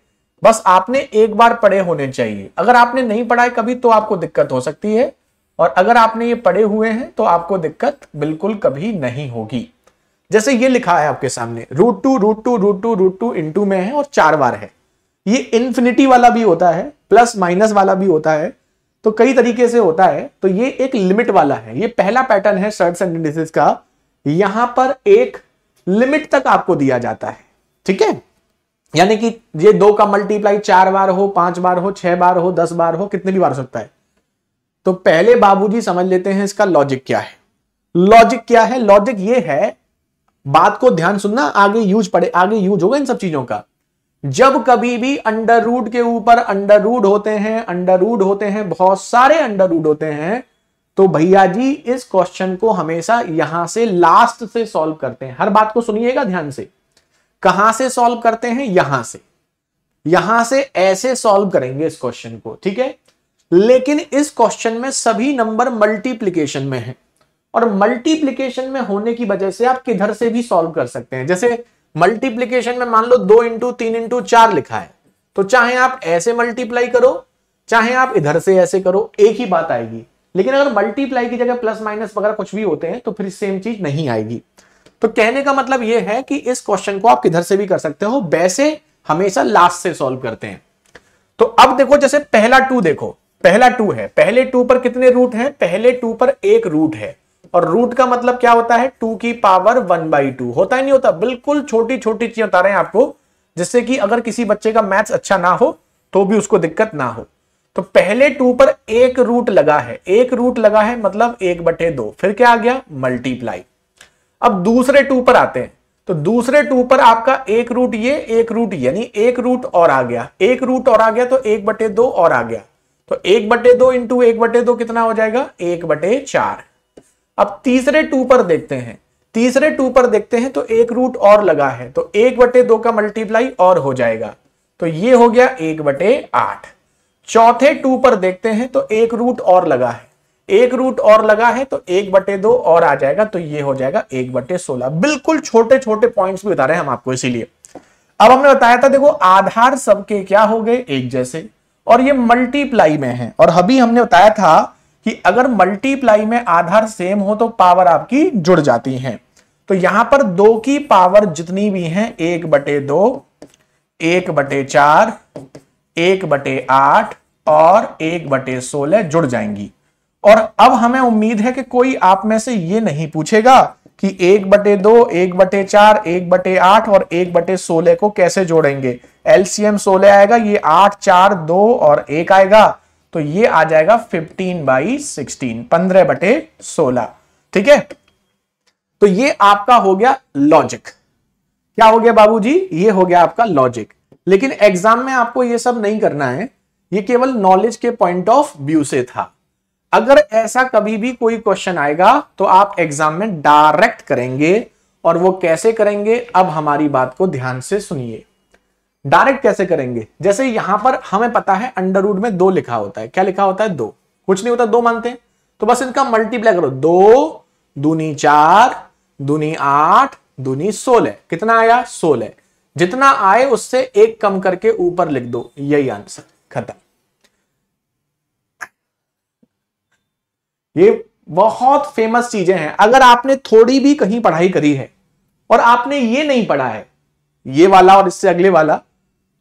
बस आपने एक बार पढ़े होने चाहिए अगर आपने नहीं पढ़ाए कभी तो आपको दिक्कत हो सकती है और अगर आपने ये पढ़े हुए हैं तो आपको दिक्कत बिल्कुल कभी नहीं होगी जैसे ये लिखा है आपके सामने root two root two root two root two into में है और चार बार है ये इन्फिनिटी वाला भी होता है प्लस माइनस वाला भी होता है तो कई तरीके से होता है तो ये एक लिमिट वाला है ये पहला पैटर्न है सर्ट सेंटेंसेस का यहां पर एक लिमिट तक आपको दिया जाता है ठीक है यानी कि ये दो का मल्टीप्लाई चार बार हो पांच बार हो छह बार हो दस बार हो कितने भी बार हो सकता है तो पहले बाबूजी समझ लेते हैं इसका लॉजिक क्या है लॉजिक क्या है लॉजिक ये है बात को ध्यान सुनना आगे यूज पड़े आगे यूज होगा इन सब चीजों का जब कभी भी अंडर रूड के ऊपर अंडर रूड होते हैं अंडर रूड होते हैं बहुत सारे अंडर रूड होते हैं तो भैया जी इस क्वेश्चन को हमेशा यहां से लास्ट से सॉल्व करते हैं हर बात को सुनिएगा ध्यान से कहां से सॉल्व करते हैं यहां से यहां से ऐसे सॉल्व करेंगे इस क्वेश्चन को ठीक है लेकिन इस क्वेश्चन में सभी नंबर मल्टीप्लीकेशन में है और मल्टीप्लीकेशन में होने की वजह से आप किधर से भी सॉल्व कर सकते हैं जैसे मल्टीप्लीकेशन में मान लो दो इंटू तीन इंटू चार लिखा है तो चाहे आप ऐसे मल्टीप्लाई करो चाहे आप इधर से ऐसे करो एक ही बात आएगी लेकिन अगर मल्टीप्लाई की जगह प्लस माइनस वगैरह कुछ भी होते हैं तो फिर सेम चीज नहीं आएगी तो कहने का मतलब यह है कि इस क्वेश्चन को आप किधर से भी कर सकते हो वैसे हमेशा लास्ट से सॉल्व करते हैं तो अब देखो जैसे पहला टू देखो पहला टू है पहले टू पर कितने रूट हैं पहले टू पर एक रूट है और रूट का मतलब क्या होता है टू की पावर वन बाई टू होता ही नहीं होता बिल्कुल छोटी छोटी चीजें बता रहे हैं आपको जिससे कि अगर किसी बच्चे का मैथ्स अच्छा ना हो तो भी उसको दिक्कत ना हो तो पहले टू पर एक रूट लगा है एक रूट लगा है मतलब एक बटे दो फिर क्या आ गया मल्टीप्लाई अब दूसरे टू पर आते हैं तो दूसरे टू पर आपका एक रूट ये एक रूट यानी एक रूट और आ गया एक रूट और आ गया तो एक बटे दो और आ गया तो एक बटे दो इंटू एक बटे दो कितना हो जाएगा एक बटे चार अब तीसरे टू पर देखते हैं तीसरे टू पर देखते हैं तो एक रूट और लगा है तो एक बटे दो का मल्टीप्लाई और हो जाएगा तो ये हो गया एक बटे आठ चौथे टू पर देखते हैं तो एक रूट और लगा है एक रूट और लगा है तो एक बटे दो और आ जाएगा तो ये हो जाएगा एक बटे सोलह बिल्कुल छोटे छोटे पॉइंट्स भी बता रहे हैं हम आपको इसीलिए अब हमने बताया था देखो आधार सबके क्या हो गए एक जैसे और ये मल्टीप्लाई में है और अभी हमने बताया था कि अगर मल्टीप्लाई में आधार सेम हो तो पावर आपकी जुड़ जाती है तो यहां पर दो की पावर जितनी भी है एक बटे दो एक बटे चार एक बटे आठ और एक बटे सोलह जुड़ जाएंगी और अब हमें उम्मीद है कि कोई आप में से ये नहीं पूछेगा कि एक बटे दो एक बटे चार एक बटे आठ और एक बटे सोलह को कैसे जोड़ेंगे एलसीएम सोलह आएगा ये आठ चार दो और एक आएगा तो ये आ जाएगा फिफ्टीन बाई सिक्सटीन पंद्रह बटे सोलह ठीक है तो ये आपका हो गया लॉजिक क्या हो गया बाबूजी ये हो गया आपका लॉजिक लेकिन एग्जाम में आपको ये सब नहीं करना है ये केवल नॉलेज के पॉइंट ऑफ व्यू से था अगर ऐसा कभी भी कोई क्वेश्चन आएगा तो आप एग्जाम में डायरेक्ट करेंगे और वो कैसे करेंगे अब हमारी बात को ध्यान से सुनिए डायरेक्ट कैसे करेंगे जैसे यहां पर हमें पता है अंडरवुड में दो लिखा होता है क्या लिखा होता है दो कुछ नहीं होता दो मानते हैं तो बस इनका मल्टीप्लाई करो दो दूनी चार दूनी आठ दूनी सोलह कितना आया सोलह जितना आए उससे एक कम करके ऊपर लिख दो यही आंसर खत्म ये बहुत फेमस चीजें हैं अगर आपने थोड़ी भी कहीं पढ़ाई करी है और आपने ये नहीं पढ़ा है ये वाला और इससे अगले वाला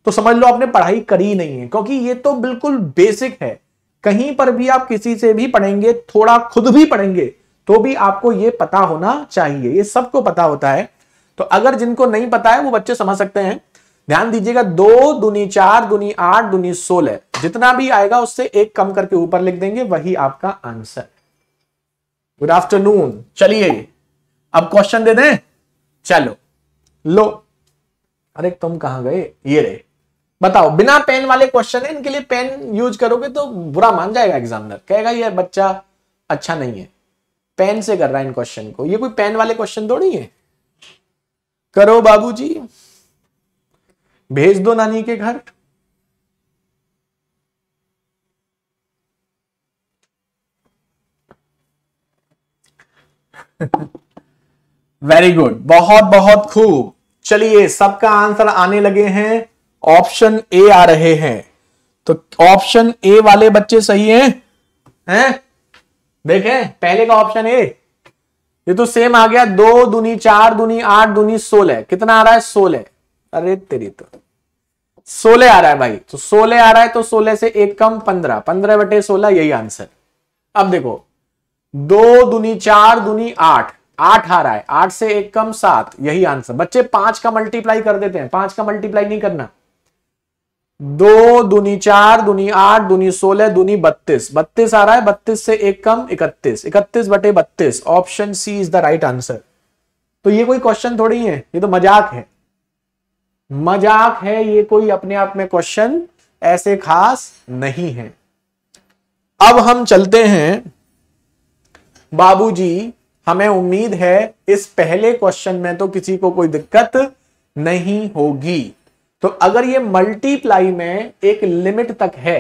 तो समझ लो आपने पढ़ाई करी नहीं है क्योंकि ये तो बिल्कुल बेसिक है कहीं पर भी आप किसी से भी पढ़ेंगे थोड़ा खुद भी पढ़ेंगे तो भी आपको ये पता होना चाहिए ये सबको पता होता है तो अगर जिनको नहीं पता है वो बच्चे समझ सकते हैं ध्यान दीजिएगा दो दुनी चार दुनी आठ दुनी सोलह जितना भी आएगा उससे एक कम करके ऊपर लिख देंगे वही आपका आंसर गुड आफ्टरनून चलिए अब क्वेश्चन दे दें चलो लो अरे तुम कहां गए ये रहे बताओ बिना पेन वाले क्वेश्चन है इनके लिए पेन यूज करोगे तो बुरा मान जाएगा एग्जामिनर कहेगा ये बच्चा अच्छा नहीं है पेन से कर रहा है इन क्वेश्चन को ये कोई पेन वाले क्वेश्चन थोड़ी है करो बाबूजी भेज दो नानी के घर वेरी गुड बहुत बहुत खूब चलिए सबका आंसर आने लगे हैं ऑप्शन ए आ रहे हैं तो ऑप्शन ए वाले बच्चे सही हैं हैं देखें पहले का ऑप्शन ए ये तो सेम आ गया दो दुनी चार दुनी आठ दुनी सोलह कितना आ रहा है सोलह अरे तेरी तो सोलह आ रहा है भाई तो सोलह आ रहा है तो सोलह से एक कम पंद्रह पंद्रह बटे सोलह यही आंसर अब देखो दो दुनी चार दुनी आठ आठ आ रहा है आठ से एक कम सात यही आंसर बच्चे पांच का मल्टीप्लाई कर देते हैं पांच का मल्टीप्लाई नहीं करना दो दुनी चार दुनी आठ दुनी सोलह दुनी बत्तीस बत्तीस आ रहा है बत्तीस से एक कम इकतीस इकतीस बटे बत्तीस option C is the right answer तो ये कोई क्वेश्चन थोड़ी है ये तो मजाक है मजाक है ये कोई अपने आप में क्वेश्चन ऐसे खास नहीं है अब हम चलते हैं बाबूजी हमें उम्मीद है इस पहले क्वेश्चन में तो किसी को कोई दिक्कत नहीं होगी तो अगर ये मल्टीप्लाई में एक लिमिट तक है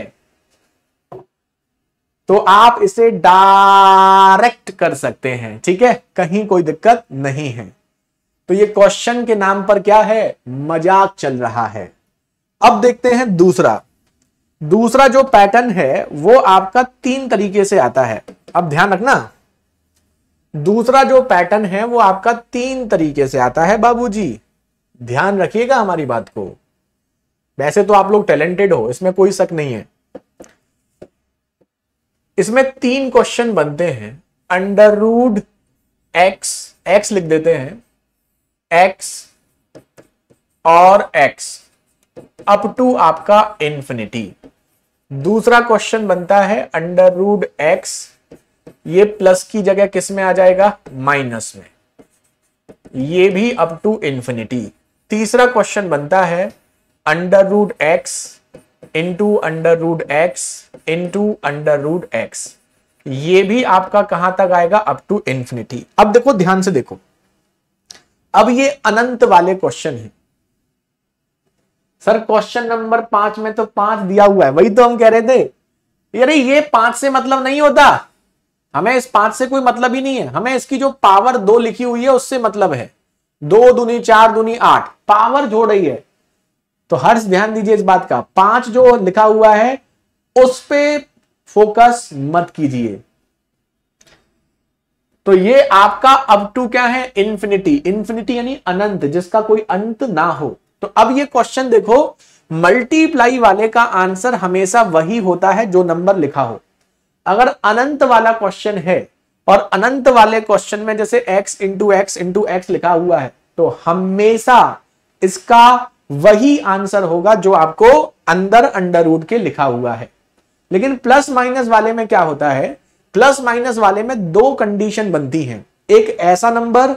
तो आप इसे डायरेक्ट कर सकते हैं ठीक है कहीं कोई दिक्कत नहीं है तो ये क्वेश्चन के नाम पर क्या है मजाक चल रहा है अब देखते हैं दूसरा दूसरा जो पैटर्न है वो आपका तीन तरीके से आता है अब ध्यान रखना दूसरा जो पैटर्न है वो आपका तीन तरीके से आता है बाबूजी ध्यान रखिएगा हमारी बात को वैसे तो आप लोग टैलेंटेड हो इसमें कोई शक नहीं है इसमें तीन क्वेश्चन बनते हैं अंडर रूड एक्स एक्स लिख देते हैं एक्स और एक्स अप टू आपका इन्फिनिटी दूसरा क्वेश्चन बनता है अंडर रूड एक्स ये प्लस की जगह किस में आ जाएगा माइनस में ये भी अप टू इंफिनिटी तीसरा क्वेश्चन बनता है under root X into under root X into under root X ये भी आपका कहां तक आएगा अप टू इंफिनिटी अब देखो ध्यान से देखो अब ये अनंत वाले क्वेश्चन है सर क्वेश्चन नंबर पांच में तो पांच दिया हुआ है वही तो हम कह रहे थे अरे ये पांच से मतलब नहीं होता हमें इस पांच से कोई मतलब ही नहीं है हमें इसकी जो पावर दो लिखी हुई है उससे मतलब है दो दुनी चार दुनी आठ पावर जोड़ रही है तो हर्ष ध्यान दीजिए इस बात का पांच जो लिखा हुआ है उस पर फोकस मत कीजिए तो ये आपका अब टू क्या है इन्फिनिटी इन्फिनिटी यानी अनंत जिसका कोई अंत ना हो तो अब ये क्वेश्चन देखो मल्टीप्लाई वाले का आंसर हमेशा वही होता है जो नंबर लिखा हो अगर अनंत वाला क्वेश्चन है और अनंत वाले क्वेश्चन में जैसे x into X into X लिखा हुआ है तो हमेशा इसका वही आंसर होगा जो आपको अंदर अंडर रूट के लिखा हुआ है लेकिन प्लस माइनस वाले में क्या होता है प्लस माइनस वाले में दो कंडीशन बनती हैं एक ऐसा नंबर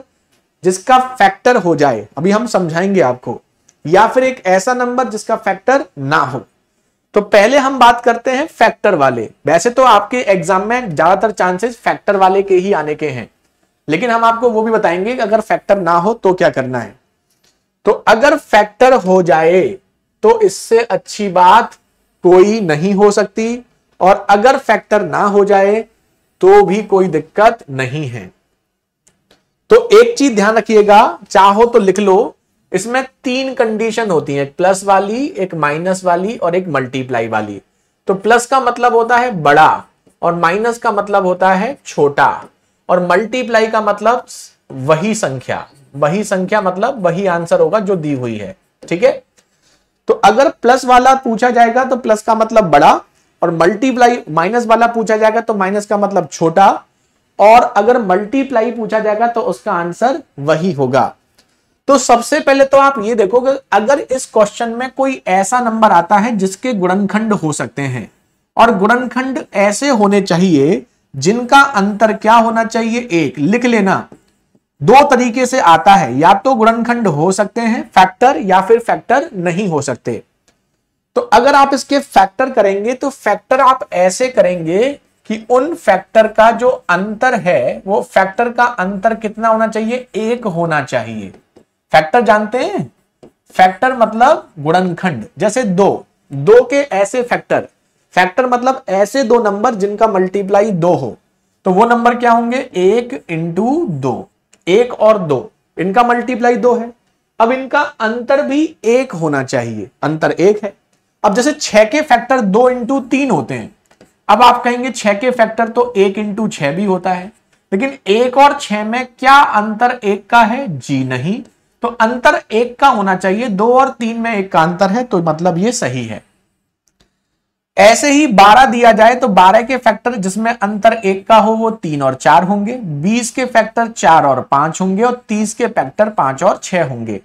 जिसका फैक्टर हो जाए अभी हम समझाएंगे आपको या फिर एक ऐसा नंबर जिसका फैक्टर ना हो तो पहले हम बात करते हैं फैक्टर वाले वैसे तो आपके एग्जाम में ज्यादातर चांसेस फैक्टर वाले के ही आने के हैं लेकिन हम आपको वो भी बताएंगे कि अगर फैक्टर ना हो तो क्या करना है तो अगर फैक्टर हो जाए तो इससे अच्छी बात कोई नहीं हो सकती और अगर फैक्टर ना हो जाए तो भी कोई दिक्कत नहीं है तो एक चीज ध्यान रखिएगा चाहो तो लिख लो इसमें तीन कंडीशन होती है एक प्लस वाली एक माइनस वाली और एक मल्टीप्लाई वाली तो प्लस का मतलब होता है बड़ा और माइनस का मतलब होता है छोटा और मल्टीप्लाई का मतलब वही संख्या वही संख्या मतलब वही आंसर होगा जो दी हुई है ठीक है तो अगर प्लस वाला पूछा जाएगा तो प्लस का मतलब बड़ा और मल्टीप्लाई माइनस वाला पूछा जाएगा तो माइनस का मतलब छोटा और अगर मल्टीप्लाई पूछा जाएगा तो उसका आंसर वही होगा तो सबसे पहले तो आप ये देखोगे अगर इस क्वेश्चन में कोई ऐसा नंबर आता है जिसके गुणनखंड हो सकते हैं और गुणनखंड ऐसे होने चाहिए जिनका अंतर क्या होना चाहिए एक लिख लेना दो तरीके से आता है या तो गुणनखंड हो सकते हैं फैक्टर या फिर फैक्टर नहीं हो सकते तो अगर आप इसके फैक्टर करेंगे तो फैक्टर आप ऐसे करेंगे कि उन फैक्टर का जो अंतर है वो फैक्टर का अंतर कितना होना चाहिए एक होना चाहिए फैक्टर जानते हैं फैक्टर मतलब गुणनखंड जैसे दो दो के ऐसे फैक्टर फैक्टर मतलब ऐसे दो नंबर जिनका मल्टीप्लाई दो हो तो वो नंबर क्या होंगे एक इंटू दो एक और दो इनका मल्टीप्लाई दो है अब इनका अंतर भी एक होना चाहिए अंतर एक है अब जैसे छह के फैक्टर दो इंटू तीन होते हैं अब आप कहेंगे छह के फैक्टर तो एक इंटू छ भी होता है लेकिन एक और छह में क्या अंतर एक का है जी नहीं तो अंतर एक का होना चाहिए दो और तीन में एक का अंतर है तो मतलब ये सही है ऐसे ही 12 दिया जाए तो 12 के फैक्टर जिसमें अंतर एक का हो वो तीन और चार होंगे 20 के फैक्टर चार और पांच होंगे और 30 के फैक्टर पांच और छह होंगे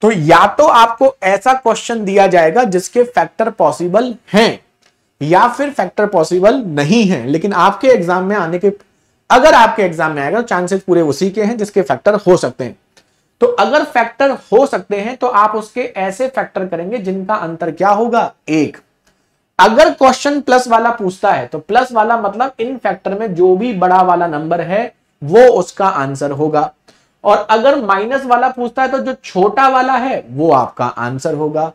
तो या तो आपको ऐसा क्वेश्चन दिया जाएगा जिसके फैक्टर पॉसिबल हैं या फिर फैक्टर पॉसिबल नहीं है लेकिन आपके एग्जाम में आने के अगर आपके एग्जाम में आएगा तो चांसेस पूरे उसी के हैं जिसके फैक्टर हो सकते हैं तो अगर फैक्टर हो सकते हैं तो आप उसके ऐसे फैक्टर करेंगे जिनका अंतर क्या होगा एक अगर क्वेश्चन प्लस वाला पूछता है तो प्लस वाला मतलब इन फैक्टर में जो भी बड़ा वाला नंबर है वो उसका आंसर होगा और अगर माइनस वाला पूछता है तो जो छोटा वाला है वो आपका आंसर होगा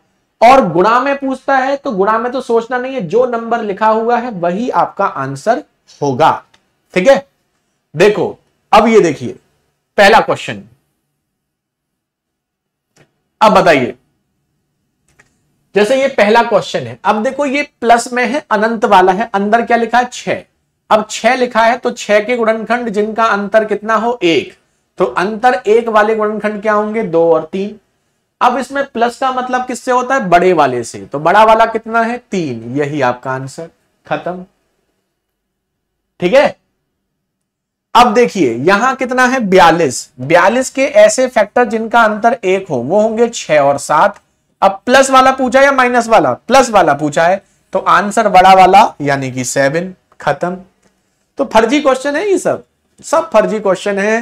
और गुणा में पूछता है तो गुणा में तो सोचना नहीं है जो नंबर लिखा हुआ है वही आपका आंसर होगा ठीक है देखो अब ये देखिए पहला क्वेश्चन अब बताइए जैसे ये पहला क्वेश्चन है अब देखो ये प्लस में है अनंत वाला है अंदर क्या लिखा है छह अब छह लिखा है तो छह के गुणनखंड जिनका अंतर कितना हो एक तो अंतर एक वाले गुणनखंड क्या होंगे दो और तीन अब इसमें प्लस का मतलब किससे होता है बड़े वाले से तो बड़ा वाला कितना है तीन यही आपका आंसर खत्म ठीक है अब देखिए यहां कितना है बयालीस बयालीस के ऐसे फैक्टर जिनका अंतर एक हो वो होंगे छह और सात अब प्लस वाला पूछा या माइनस वाला प्लस वाला पूछा है तो आंसर बड़ा वाला यानी कि सेवन खत्म तो फर्जी क्वेश्चन है ये सब सब फर्जी क्वेश्चन है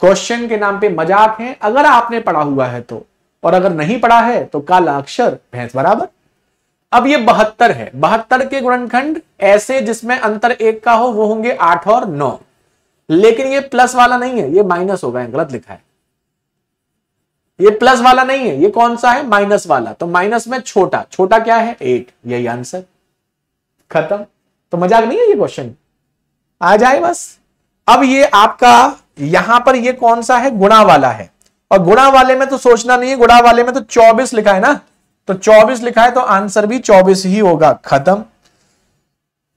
क्वेश्चन के नाम पे मजाक है अगर आपने पढ़ा हुआ है तो और अगर नहीं पढ़ा है तो काला अक्षर भैंस बराबर अब ये बहत्तर है बहत्तर के गुणनखंड ऐसे जिसमें अंतर एक का हो वो होंगे आठ और नौ लेकिन ये प्लस वाला नहीं है ये माइनस होगा गलत लिखा है ये प्लस वाला नहीं है ये कौन सा है माइनस वाला तो माइनस में छोटा छोटा क्या है एट यही आंसर खत्म तो मजाक नहीं है ये क्वेश्चन आ जाए बस अब ये आपका यहां पर ये कौन सा है गुणा वाला है और गुणा वाले में तो सोचना नहीं है गुणा वाले में तो 24 लिखा है ना तो 24 लिखा है तो आंसर भी 24 ही होगा खत्म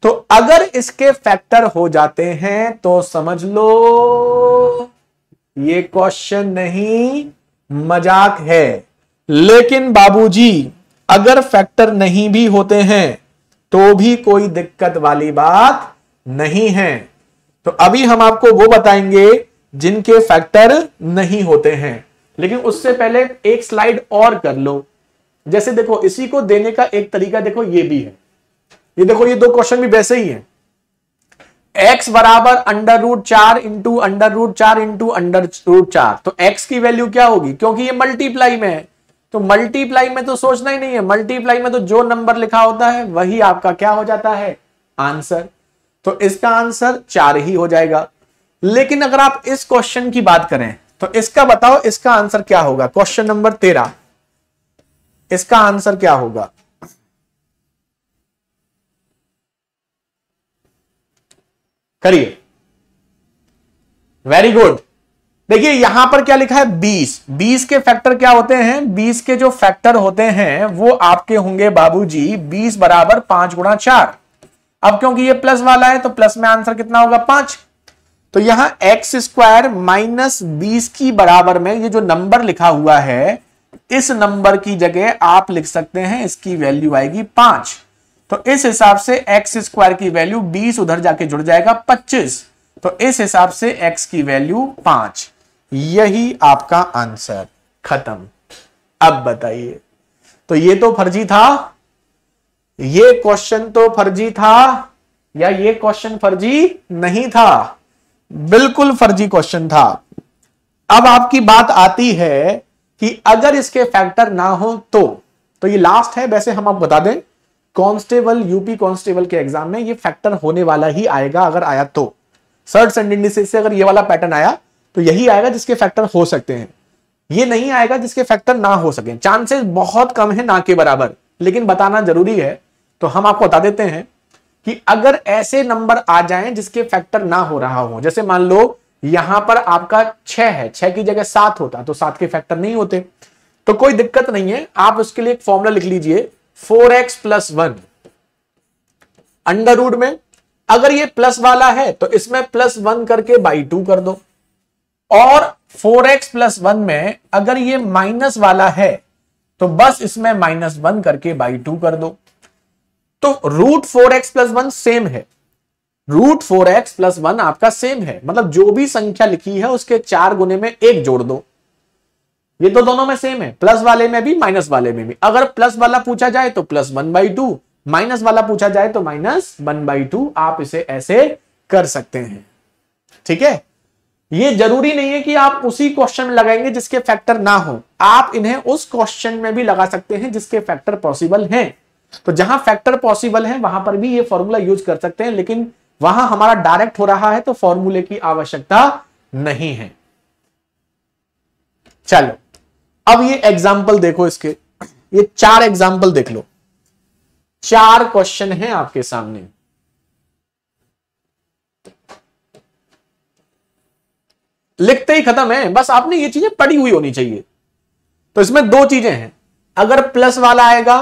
तो अगर इसके फैक्टर हो जाते हैं तो समझ लो ये क्वेश्चन नहीं मजाक है लेकिन बाबूजी अगर फैक्टर नहीं भी होते हैं तो भी कोई दिक्कत वाली बात नहीं है तो अभी हम आपको वो बताएंगे जिनके फैक्टर नहीं होते हैं लेकिन उससे पहले एक स्लाइड और कर लो जैसे देखो इसी को देने का एक तरीका देखो ये भी है ये देखो ये दो क्वेश्चन भी वैसे ही है एक्स बराबर अंडर रूट चार इंटू अंडर रूट चार इंटू अंडर रूट चार तो एक्स की वैल्यू क्या होगी क्योंकि ये मल्टीप्लाई में है तो मल्टीप्लाई में तो सोचना ही नहीं है मल्टीप्लाई में तो जो नंबर लिखा होता है वही आपका क्या हो जाता है आंसर तो इसका आंसर चार ही हो जाएगा लेकिन अगर आप इस क्वेश्चन की बात करें तो इसका बताओ इसका आंसर क्या होगा क्वेश्चन नंबर तेरह इसका आंसर क्या होगा करिए वेरी गुड देखिए यहां पर क्या लिखा है 20 20 के फैक्टर क्या होते हैं 20 के जो फैक्टर होते हैं वो आपके होंगे बाबूजी 20 बराबर पांच गुणा चार अब क्योंकि ये प्लस वाला है तो प्लस में आंसर कितना होगा पांच तो यहां एक्स स्क्वायर माइनस बीस की बराबर में ये जो नंबर लिखा हुआ है इस नंबर की जगह आप लिख सकते हैं इसकी वैल्यू आएगी पांच तो इस हिसाब से एक्स स्क्वायर की वैल्यू बीस उधर जाके जुड़ जाएगा पच्चीस तो इस हिसाब से एक्स की वैल्यू पांच यही आपका आंसर खत्म अब बताइए तो ये तो फर्जी था ये क्वेश्चन तो फर्जी था या ये क्वेश्चन फर्जी नहीं था बिल्कुल फर्जी क्वेश्चन था अब आपकी बात आती है कि अगर इसके फैक्टर ना हो तो तो ये लास्ट है वैसे हम आप बता दें कांस्टेबल यूपी कांस्टेबल के एग्जाम में ये फैक्टर होने वाला ही आएगा अगर आया तो सर्ट एंड इंडिसेस से अगर ये वाला पैटर्न आया तो यही आएगा जिसके फैक्टर हो सकते हैं ये नहीं आएगा जिसके फैक्टर ना हो सके चांसेस बहुत कम है ना के बराबर लेकिन बताना जरूरी है तो हम आपको बता देते हैं कि अगर ऐसे नंबर आ जाएं जिसके फैक्टर ना हो रहा हो जैसे मान लो यहां पर आपका छह है छह की जगह सात होता तो सात के फैक्टर नहीं होते तो कोई दिक्कत नहीं है आप उसके लिए एक फॉर्मूला लिख लीजिए four X plus one under root में अगर ये प्लस वाला है तो इसमें प्लस वन करके बाई टू कर दो और फोर एक्स प्लस वन में अगर ये माइनस वाला है तो बस इसमें माइनस वन करके बाई टू कर दो तो root four X plus one same है root four X plus one आपका सेम है मतलब जो भी संख्या लिखी है उसके चार गुने में एक जोड़ दो ये तो दोनों में सेम है प्लस वाले में भी माइनस वाले में भी अगर प्लस वाला पूछा जाए तो plus one by two minus वाला पूछा जाए तो माइनस वन बाई टू आप इसे ऐसे कर सकते हैं ठीक है ये जरूरी नहीं है कि आप उसी क्वेश्चन में लगाएंगे जिसके फैक्टर ना हो आप इन्हें उस क्वेश्चन में भी लगा सकते हैं जिसके फैक्टर पॉसिबल हैं तो जहां फैक्टर पॉसिबल है वहां पर भी ये फॉर्मूला यूज कर सकते हैं लेकिन वहां हमारा डायरेक्ट हो रहा है तो फॉर्मूले की आवश्यकता नहीं है चलो अब ये एग्जाम्पल देखो इसके ये चार एग्जाम्पल देख लो चार क्वेश्चन है आपके सामने लिखते ही खत्म है बस आपने ये चीजें पढ़ी हुई होनी चाहिए तो इसमें दो चीजें हैं अगर प्लस वाला आएगा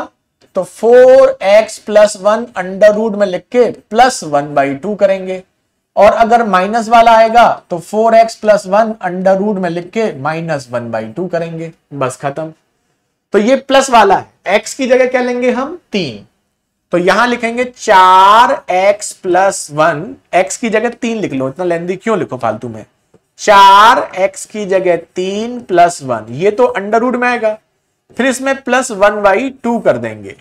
तो four X plus one under root में लिख के प्लस वन बाई टू करेंगे और अगर माइनस वाला आएगा तो four X plus one under root में लिख के माइनस वन बाई टू करेंगे बस खत्म तो ये प्लस वाला है एक्स की जगह क्या लेंगे हम तीन तो यहां लिखेंगे चार एक्स प्लस वन एक्स की जगह तीन लिख लो इतना लेंदी क्यों लिखो फालतू में चार एक्स की जगह तीन प्लस वन ये तो अंडर रूट में आएगा फिर इसमें प्लस वन बाई टू कर देंगे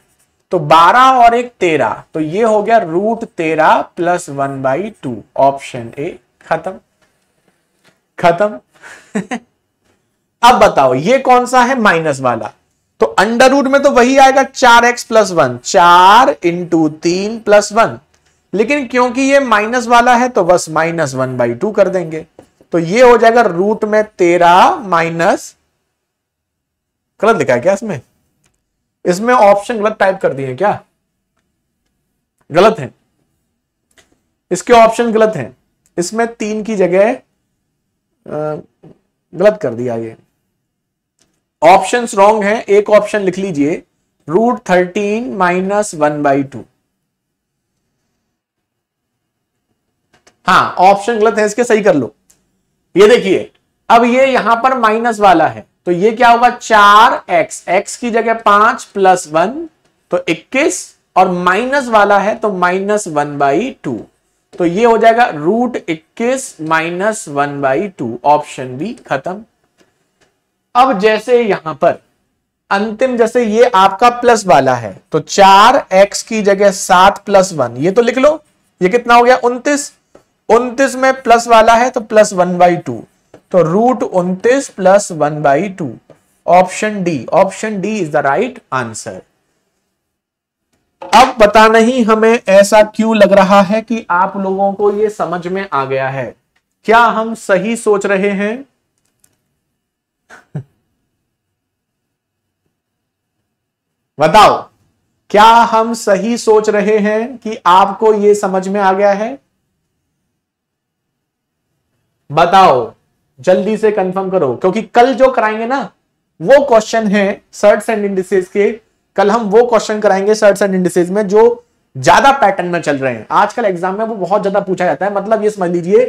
तो 12 और एक 13 तो ये हो गया रूट तेरह plus one by two option A खत्म खत्म अब बताओ ये कौन सा है माइनस वाला तो अंडर रूट में तो वही आएगा चार एक्स प्लस वन चार इंटू तीन प्लस वन लेकिन क्योंकि ये माइनस वाला है तो बस माइनस वन बाई टू कर देंगे तो ये हो जाएगा रूट में तेरह माइनस गलत लिखा है क्या इसमें इसमें ऑप्शन गलत टाइप कर दिए क्या गलत है इसके ऑप्शन गलत हैं इसमें तीन की जगह गलत कर दिया ये ऑप्शन रॉन्ग हैं एक ऑप्शन लिख लीजिए root thirteen minus one by two हाँ ऑप्शन गलत है इसके सही कर लो ये देखिए अब ये यहां पर माइनस वाला है तो ये क्या होगा चार एक्स एक्स की जगह पांच प्लस वन तो इक्कीस और माइनस वाला है तो माइनस वन बाई टू तो ये हो जाएगा रूट इक्कीस minus one by two option B खत्म अब जैसे यहां पर अंतिम जैसे ये आपका प्लस वाला है तो चार एक्स की जगह सात प्लस वन ये तो लिख लो ये कितना हो गया उन्तीस उन्तीस में प्लस वाला है तो प्लस वन बाई टू तो रूट उन्तीस plus one by two option D option D is the right answer अब पता नहीं हमें ऐसा क्यों लग रहा है कि आप लोगों को यह समझ में आ गया है क्या हम सही सोच रहे हैं बताओ क्या हम सही सोच रहे हैं कि आपको यह समझ में आ गया है बताओ जल्दी से कंफर्म करो क्योंकि कल जो कराएंगे ना वो क्वेश्चन है सर्ट्स एंड इंडिसेज के कल हम वो क्वेश्चन कराएंगे सर्ट्स एंड इंडिसेज में जो ज्यादा पैटर्न में चल रहे हैं आजकल एग्जाम में वो बहुत ज्यादा पूछा जाता है मतलब ये समझ लीजिए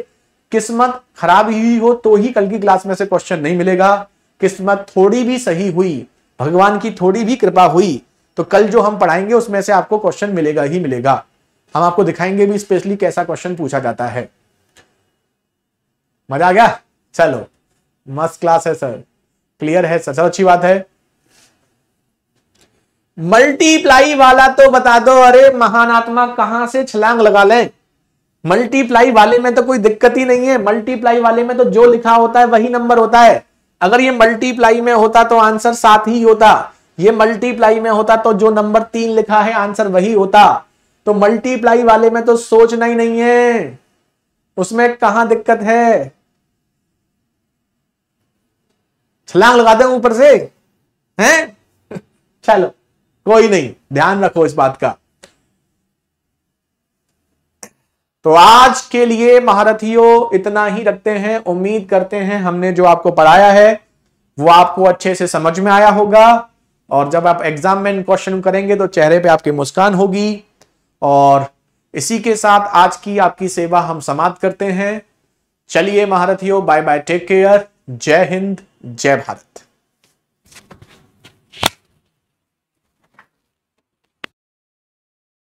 किस्मत खराब ही हो तो ही कल की क्लास में से क्वेश्चन नहीं मिलेगा किस्मत थोड़ी भी सही हुई भगवान की थोड़ी भी कृपा हुई तो कल जो हम पढ़ाएंगे उसमें से आपको क्वेश्चन मिलेगा ही मिलेगा हम आपको दिखाएंगे भी स्पेशली कैसा क्वेश्चन पूछा जाता है मजा आ गया चलो मस्त क्लास है सर क्लियर है सर अच्छी बात है मल्टीप्लाई वाला तो बता दो अरे महान आत्मा कहां से छलांग लगा ले मल्टीप्लाई वाले में तो कोई दिक्कत ही नहीं है मल्टीप्लाई वाले में तो जो लिखा होता है वही नंबर होता है अगर ये मल्टीप्लाई में होता तो आंसर सात ही होता ये मल्टीप्लाई में होता तो जो नंबर तीन लिखा है आंसर वही होता तो मल्टीप्लाई वाले में तो सोचना ही नहीं है उसमें कहा दिक्कत है छलांग लगा दें ऊपर से हैं चलो कोई नहीं ध्यान रखो इस बात का तो आज के लिए महारथियों इतना ही रखते हैं उम्मीद करते हैं हमने जो आपको पढ़ाया है वो आपको अच्छे से समझ में आया होगा और जब आप एग्जाम में क्वेश्चन करेंगे तो चेहरे पे आपकी मुस्कान होगी और इसी के साथ आज की आपकी सेवा हम समाप्त करते हैं चलिए महारथियों बाय बाय टेक केयर जय हिंद जय भारत